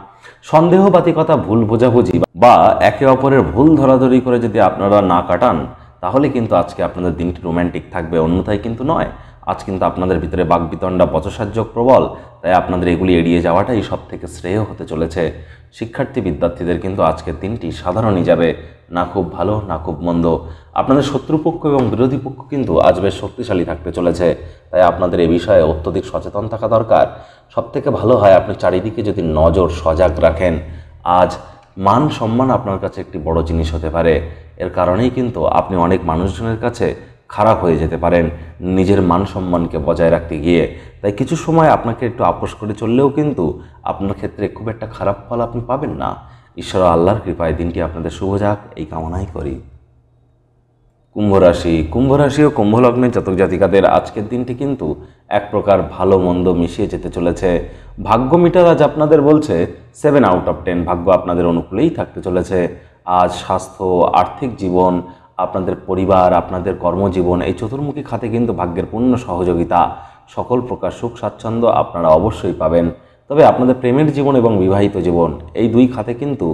সন্দেহবাতিকতা ভুল বোঝাবুঝি বা একে অপরের ভুল ধরাধরি করে যদি আপনারা না কাটান তাহলে কিন্তু আজকে আপনাদের দিনটি রোম্যান্টিক থাকবে অন্যথায় কিন্তু নয় আজ কিন্তু আপনাদের ভিতরে বাকবিতণ্ডা বচসাহ্যক প্রবল তাই আপনাদের এগুলি এড়িয়ে যাওয়াটাই সব থেকে শ্রেয় হতে চলেছে শিক্ষার্থী বিদ্যার্থীদের কিন্তু আজকের দিনটি সাধারণই যাবে না খুব ভালো না খুব মন্দ আপনাদের শত্রুপক্ষ এবং বিরোধী পক্ষ কিন্তু আজ বেশ শক্তিশালী থাকতে চলেছে তাই আপনাদের এ বিষয়ে অত্যধিক সচেতন থাকা দরকার সবথেকে ভালো হয় আপনি চারিদিকে যদি নজর সজাগ রাখেন আজ মান সম্মান আপনার কাছে একটি বড় জিনিস হতে পারে এর কারণেই কিন্তু আপনি অনেক মানুষজনের কাছে খারাপ হয়ে যেতে পারেন নিজের মান সম্মানকে বজায় রাখতে গিয়ে তাই কিছু সময় আপনাকে একটু আপোষ করে চললেও কিন্তু আপনার ক্ষেত্রে খুব একটা খারাপ ফল আপনি পাবেন না ঈশ্বর আল্লাহর কৃপায় দিনটি আপনাদের শুভ যাক এই কামনাই করি কুম্ভ রাশি কুম্ভ রাশি ও কুম্ভ লগ্নের জাতক জাতিকাদের আজকের দিনটি কিন্তু এক প্রকার ভালো মন্দ মিশিয়ে যেতে চলেছে ভাগ্য মিটার আজ আপনাদের বলছে সেভেন আউট অফ টেন ভাগ্য আপনাদের অনুকূলেই থাকতে চলেছে আজ স্বাস্থ্য আর্থিক জীবন আপনাদের পরিবার আপনাদের কর্মজীবন এই চতুর্মুখী খাতে কিন্তু ভাগ্যের পূর্ণ সহযোগিতা সকল প্রকার সুখ স্বাচ্ছন্দ্য আপনারা অবশ্যই পাবেন তবে আপনাদের প্রেমের জীবন এবং বিবাহিত জীবন এই দুই খাতে কিন্তু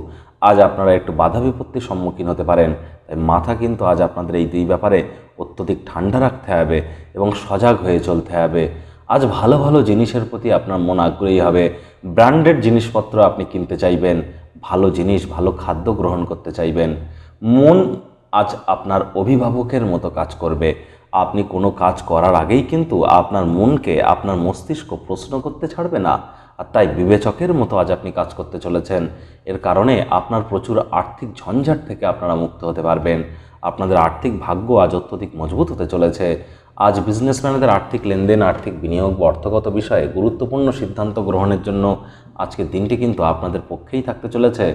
আজ আপনারা একটু বাধা বিপত্তির সম্মুখীন হতে পারেন তাই মাথা কিন্তু আজ আপনাদের এই দুই ব্যাপারে অত্যধিক ঠান্ডা রাখতে হবে এবং সজাগ হয়ে চলতে হবে আজ ভালো ভালো জিনিসের প্রতি আপনার মন আগ্রহী হবে ব্র্যান্ডেড জিনিসপত্র আপনি কিনতে চাইবেন ভালো জিনিস ভালো খাদ্য গ্রহণ করতে চাইবেন মন আজ আপনার অভিভাবকের মতো কাজ করবে আপনি কোনো কাজ করার আগেই কিন্তু আপনার মনকে আপনার মস্তিষ্ক প্রশ্ন করতে ছাড়বে না আর তাই বিবেচকের মতো আজ আপনি কাজ করতে চলেছেন এর কারণে আপনার প্রচুর আর্থিক ঝঞ্ঝাট থেকে আপনারা মুক্ত হতে পারবেন আপনাদের আর্থিক ভাগ্য আজ অত্যধিক মজবুত হতে চলেছে আজ বিজনেসম্যানদের আর্থিক লেনদেন আর্থিক বিনিয়োগ বা অর্থগত বিষয়ে গুরুত্বপূর্ণ সিদ্ধান্ত গ্রহণের জন্য আজকের দিনটি কিন্তু আপনাদের পক্ষেই থাকতে চলেছে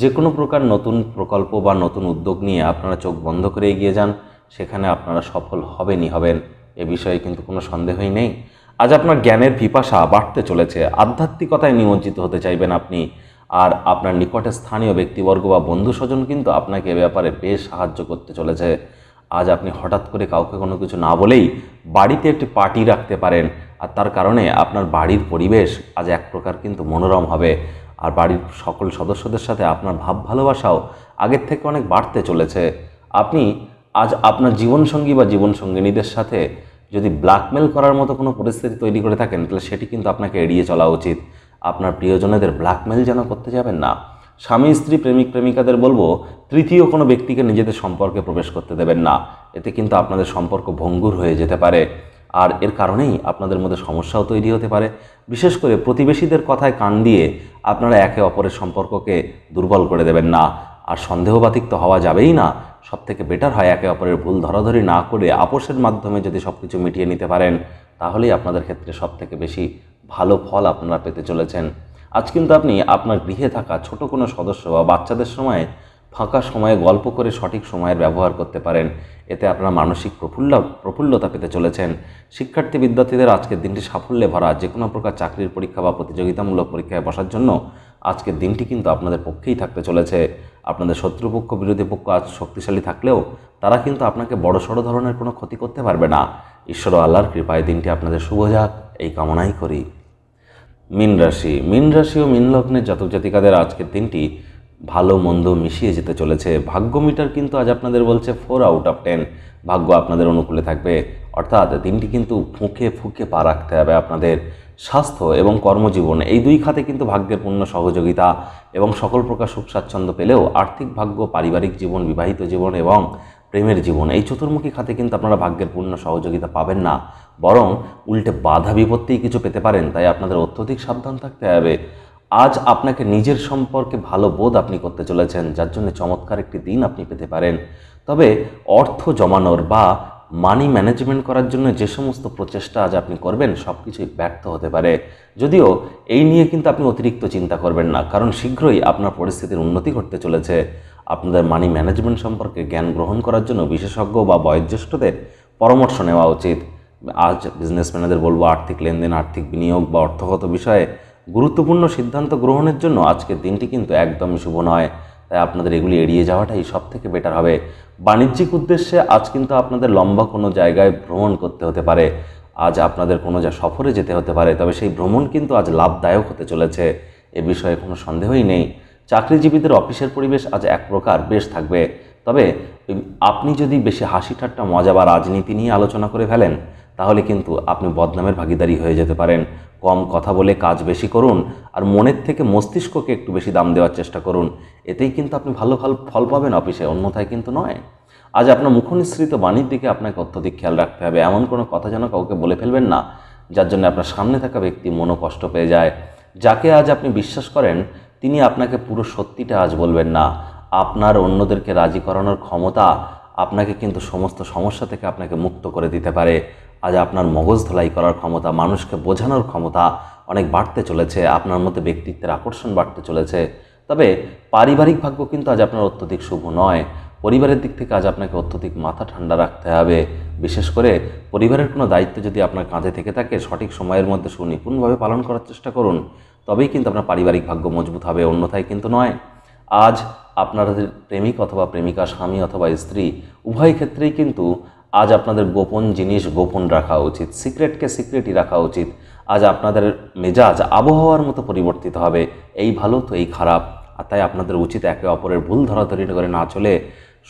যে কোনো প্রকার নতুন প্রকল্প বা নতুন উদ্যোগ নিয়ে আপনারা চোখ বন্ধ করে এগিয়ে যান সেখানে আপনারা সফল হবেনই হবেন এ বিষয়ে কিন্তু কোনো সন্দেহই নেই আজ আপনার জ্ঞানের পিপাসা বাড়তে চলেছে আধ্যাত্মিকতায় নিমজ্জিত হতে চাইবেন আপনি আর আপনার নিকটে স্থানীয় ব্যক্তিবর্গ বা বন্ধু স্বজন কিন্তু আপনাকে এ ব্যাপারে বেশ সাহায্য করতে চলেছে আজ আপনি হঠাৎ করে কাউকে কোনো কিছু না বলেই বাড়িতে একটি পার্টি রাখতে পারেন আর তার কারণে আপনার বাড়ির পরিবেশ আজ এক প্রকার কিন্তু মনোরম হবে আর বাড়ির সকল সদস্যদের সাথে আপনার ভাব ভালোবাসাও আগের থেকে অনেক বাড়তে চলেছে আপনি আজ আপনার জীবনসঙ্গী বা জীবনসঙ্গিনীদের সাথে যদি ব্ল্যাকমেল করার মতো কোনো পরিস্থিতি তৈরি করে থাকেন তাহলে সেটি কিন্তু আপনাকে এড়িয়ে চলা উচিত আপনার প্রিয়জনেদের ব্ল্যাকমেল যেন করতে যাবেন না স্বামী স্ত্রী প্রেমিক প্রেমিকাদের বলবো তৃতীয় কোনো ব্যক্তিকে নিজেদের সম্পর্কে প্রবেশ করতে দেবেন না এতে কিন্তু আপনাদের সম্পর্ক ভঙ্গুর হয়ে যেতে পারে আর এর কারণেই আপনাদের মধ্যে সমস্যাও তৈরি হতে পারে বিশেষ করে প্রতিবেশীদের কথায় কান দিয়ে আপনারা একে অপরের সম্পর্ককে দুর্বল করে দেবেন না আর সন্দেহবাতিক তো হওয়া যাবেই না সব থেকে বেটার হয় একে অপরের ভুল ধরাধরি না করে আপোষের মাধ্যমে যদি সব কিছু মিটিয়ে নিতে পারেন তাহলেই আপনাদের ক্ষেত্রে সব থেকে বেশি ভালো ফল আপনারা পেতে চলেছেন আজ কিন্তু আপনি আপনার গৃহে থাকা ছোট কোনো সদস্য বা বাচ্চাদের সময় ফাঁকা সময়ে গল্প করে সঠিক সময়ের ব্যবহার করতে পারেন এতে আপনারা মানসিক প্রফুল্ল প্রফুল্লতা পেতে চলেছেন শিক্ষার্থী বিদ্যার্থীদের আজকের দিনটি সাফল্যে ভরা যে কোনো প্রকার চাকরির পরীক্ষা বা প্রতিযোগিতামূলক পরীক্ষায় বসার জন্য আজকের দিনটি কিন্তু আপনাদের পক্ষেই থাকতে চলেছে আপনাদের শত্রুপক্ষ বিরোধী পক্ষ আজ শক্তিশালী থাকলেও তারা কিন্তু আপনাকে বড় সড়ো ধরনের কোনো ক্ষতি করতে পারবে না ঈশ্বর আল্লাহর কৃপায় দিনটি আপনাদের শুভ যাক এই কামনাই করি মীন রাশি মীন রাশি ও মীন লগ্নের জাতক জাতিকাদের আজকের দিনটি ভালো মন্দ মিশিয়ে যেতে চলেছে ভাগ্য মিটার কিন্তু আজ আপনাদের বলছে ফোর আউট অফ টেন ভাগ্য আপনাদের অনুকূলে থাকবে অর্থাৎ দিনটি কিন্তু ফুঁকে ফুঁকে পা রাখতে হবে আপনাদের স্বাস্থ্য এবং কর্মজীবন এই দুই খাতে কিন্তু ভাগ্যের পূর্ণ সহযোগিতা এবং সকল প্রকার সুখ স্বাচ্ছন্দ্য পেলেও আর্থিক ভাগ্য পারিবারিক জীবন বিবাহিত জীবন এবং প্রেমের জীবন এই চতুর্মুখী খাতে কিন্তু আপনারা ভাগ্যের পূর্ণ সহযোগিতা পাবেন না বরং উল্টে বাধা বিপত্তিই কিছু পেতে পারেন তাই আপনাদের অত্যধিক সাবধান থাকতে হবে আজ আপনাকে নিজের সম্পর্কে ভালো বোধ আপনি করতে চলেছেন যার জন্য চমৎকার একটি দিন আপনি পেতে পারেন তবে অর্থ জমানোর বা মানি ম্যানেজমেন্ট করার জন্য যে সমস্ত প্রচেষ্টা আজ আপনি করবেন সব কিছুই ব্যর্থ হতে পারে যদিও এই নিয়ে কিন্তু আপনি অতিরিক্ত চিন্তা করবেন না কারণ শীঘ্রই আপনার পরিস্থিতির উন্নতি ঘটতে চলেছে আপনাদের মানি ম্যানেজমেন্ট সম্পর্কে জ্ঞান গ্রহণ করার জন্য বিশেষজ্ঞ বা বয়োজ্যেষ্ঠদের পরামর্শ নেওয়া উচিত আজ বিজনেসম্যানদের বলবো আর্থিক লেনদেন আর্থিক বিনিয়োগ বা অর্থগত বিষয়ে গুরুত্বপূর্ণ সিদ্ধান্ত গ্রহণের জন্য আজকের দিনটি কিন্তু একদমই শুভ নয় তাই আপনাদের এগুলি এড়িয়ে যাওয়াটাই সব থেকে বেটার হবে বাণিজ্যিক উদ্দেশ্যে আজ কিন্তু আপনাদের লম্বা কোনো জায়গায় ভ্রমণ করতে হতে পারে আজ আপনাদের কোনো যা সফরে যেতে হতে পারে তবে সেই ভ্রমণ কিন্তু আজ লাভদায়ক হতে চলেছে এ বিষয়ে কোনো সন্দেহই নেই চাকরিজীবীদের অফিসের পরিবেশ আজ এক প্রকার বেশ থাকবে তবে আপনি যদি বেশি হাসি ঠাট্টা মজা বা রাজনীতি নিয়ে আলোচনা করে ফেলেন তাহলে কিন্তু আপনি বদনামের ভাগিদারি হয়ে যেতে পারেন কম কথা বলে কাজ বেশি করুন আর মনের থেকে মস্তিষ্ককে একটু বেশি দাম দেওয়ার চেষ্টা করুন এতেই কিন্তু আপনি ভালো ভালো ফল পাবেন অফিসে অন্যথায় কিন্তু নয় আজ আপনার মুখনিসৃত বাণীর দিকে আপনাকে অত্যধিক খেয়াল রাখতে হবে এমন কোনো কথা যেন কাউকে বলে ফেলবেন না যার জন্য আপনার সামনে থাকা ব্যক্তি মনো কষ্ট পেয়ে যায় যাকে আজ আপনি বিশ্বাস করেন তিনি আপনাকে পুরো সত্যিটা আজ বলবেন না আপনার অন্যদেরকে রাজি করানোর ক্ষমতা আপনাকে কিন্তু সমস্ত সমস্যা থেকে আপনাকে মুক্ত করে দিতে পারে আজ আপনার মগজ ধলাই করার ক্ষমতা মানুষকে বোঝানোর ক্ষমতা অনেক বাড়তে চলেছে আপনার মধ্যে ব্যক্তিত্বের আকর্ষণ বাড়তে চলেছে তবে পারিবারিক ভাগ্য কিন্তু আজ আপনার অত্যধিক শুভ নয় পরিবারের দিক থেকে আজ আপনাকে অত্যধিক মাথা ঠান্ডা রাখতে হবে বিশেষ করে পরিবারের কোনো দায়িত্ব যদি আপনার কাঁধে থেকে থাকে সঠিক সময়ের মধ্যে সুনিপুণভাবে পালন করার চেষ্টা করুন তবেই কিন্তু আপনার পারিবারিক ভাগ্য মজবুত হবে অন্যথায় কিন্তু নয় আজ আপনার প্রেমিক অথবা প্রেমিকা স্বামী অথবা স্ত্রী উভয় ক্ষেত্রেই কিন্তু আজ আপনাদের গোপন জিনিস গোপন রাখা উচিত সিক্রেটকে সিক্রেটই রাখা উচিত আজ আপনাদের মেজাজ আবহাওয়ার মতো পরিবর্তিত হবে এই ভালো তো এই খারাপ আর তাই আপনাদের উচিত একে অপরের ভুল ধরাধরি করে না চলে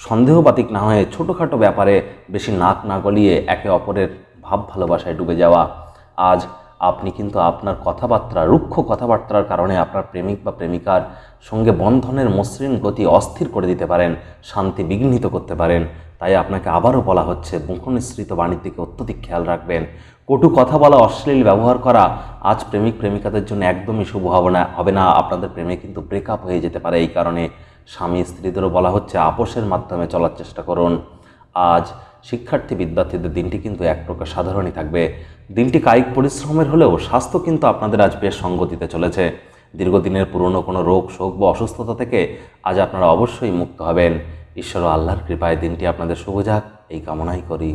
সন্দেহবাতিক না হয়ে ছোটোখাটো ব্যাপারে বেশি নাক না গলিয়ে একে অপরের ভাব ভালোবাসায় ডুবে যাওয়া আজ আপনি কিন্তু আপনার কথাবার্তা রুক্ষ কথাবার্তার কারণে আপনার প্রেমিক বা প্রেমিকার সঙ্গে বন্ধনের মসৃণ গতি অস্থির করে দিতে পারেন শান্তি বিঘ্নিত করতে পারেন তাই আপনাকে আবারও বলা হচ্ছে মুখনিসৃত বাণীর দিকে অত্যধিক খেয়াল রাখবেন কটু কথা বলা অশ্লীল ব্যবহার করা আজ প্রেমিক প্রেমিকাদের জন্য একদমই শুভ হবে না হবে না আপনাদের প্রেমে কিন্তু ব্রেকআপ হয়ে যেতে পারে এই কারণে স্বামী স্ত্রীদেরও বলা হচ্ছে আপোষের মাধ্যমে চলার চেষ্টা করুন আজ শিক্ষার্থী বিদ্যার্থীদের দিনটি কিন্তু এক প্রকার সাধারণই থাকবে দিনটি কায়িক পরিশ্রমের হলেও স্বাস্থ্য কিন্তু আপনাদের আজ বেশ সঙ্গ দিতে চলেছে দীর্ঘদিনের পুরনো কোনো রোগ শোক বা অসুস্থতা থেকে আজ আপনারা অবশ্যই মুক্ত হবেন ঈশ্বর আল্লাহর কৃপায় দিনটি আপনাদের শুভ যাক এই কামনাই করি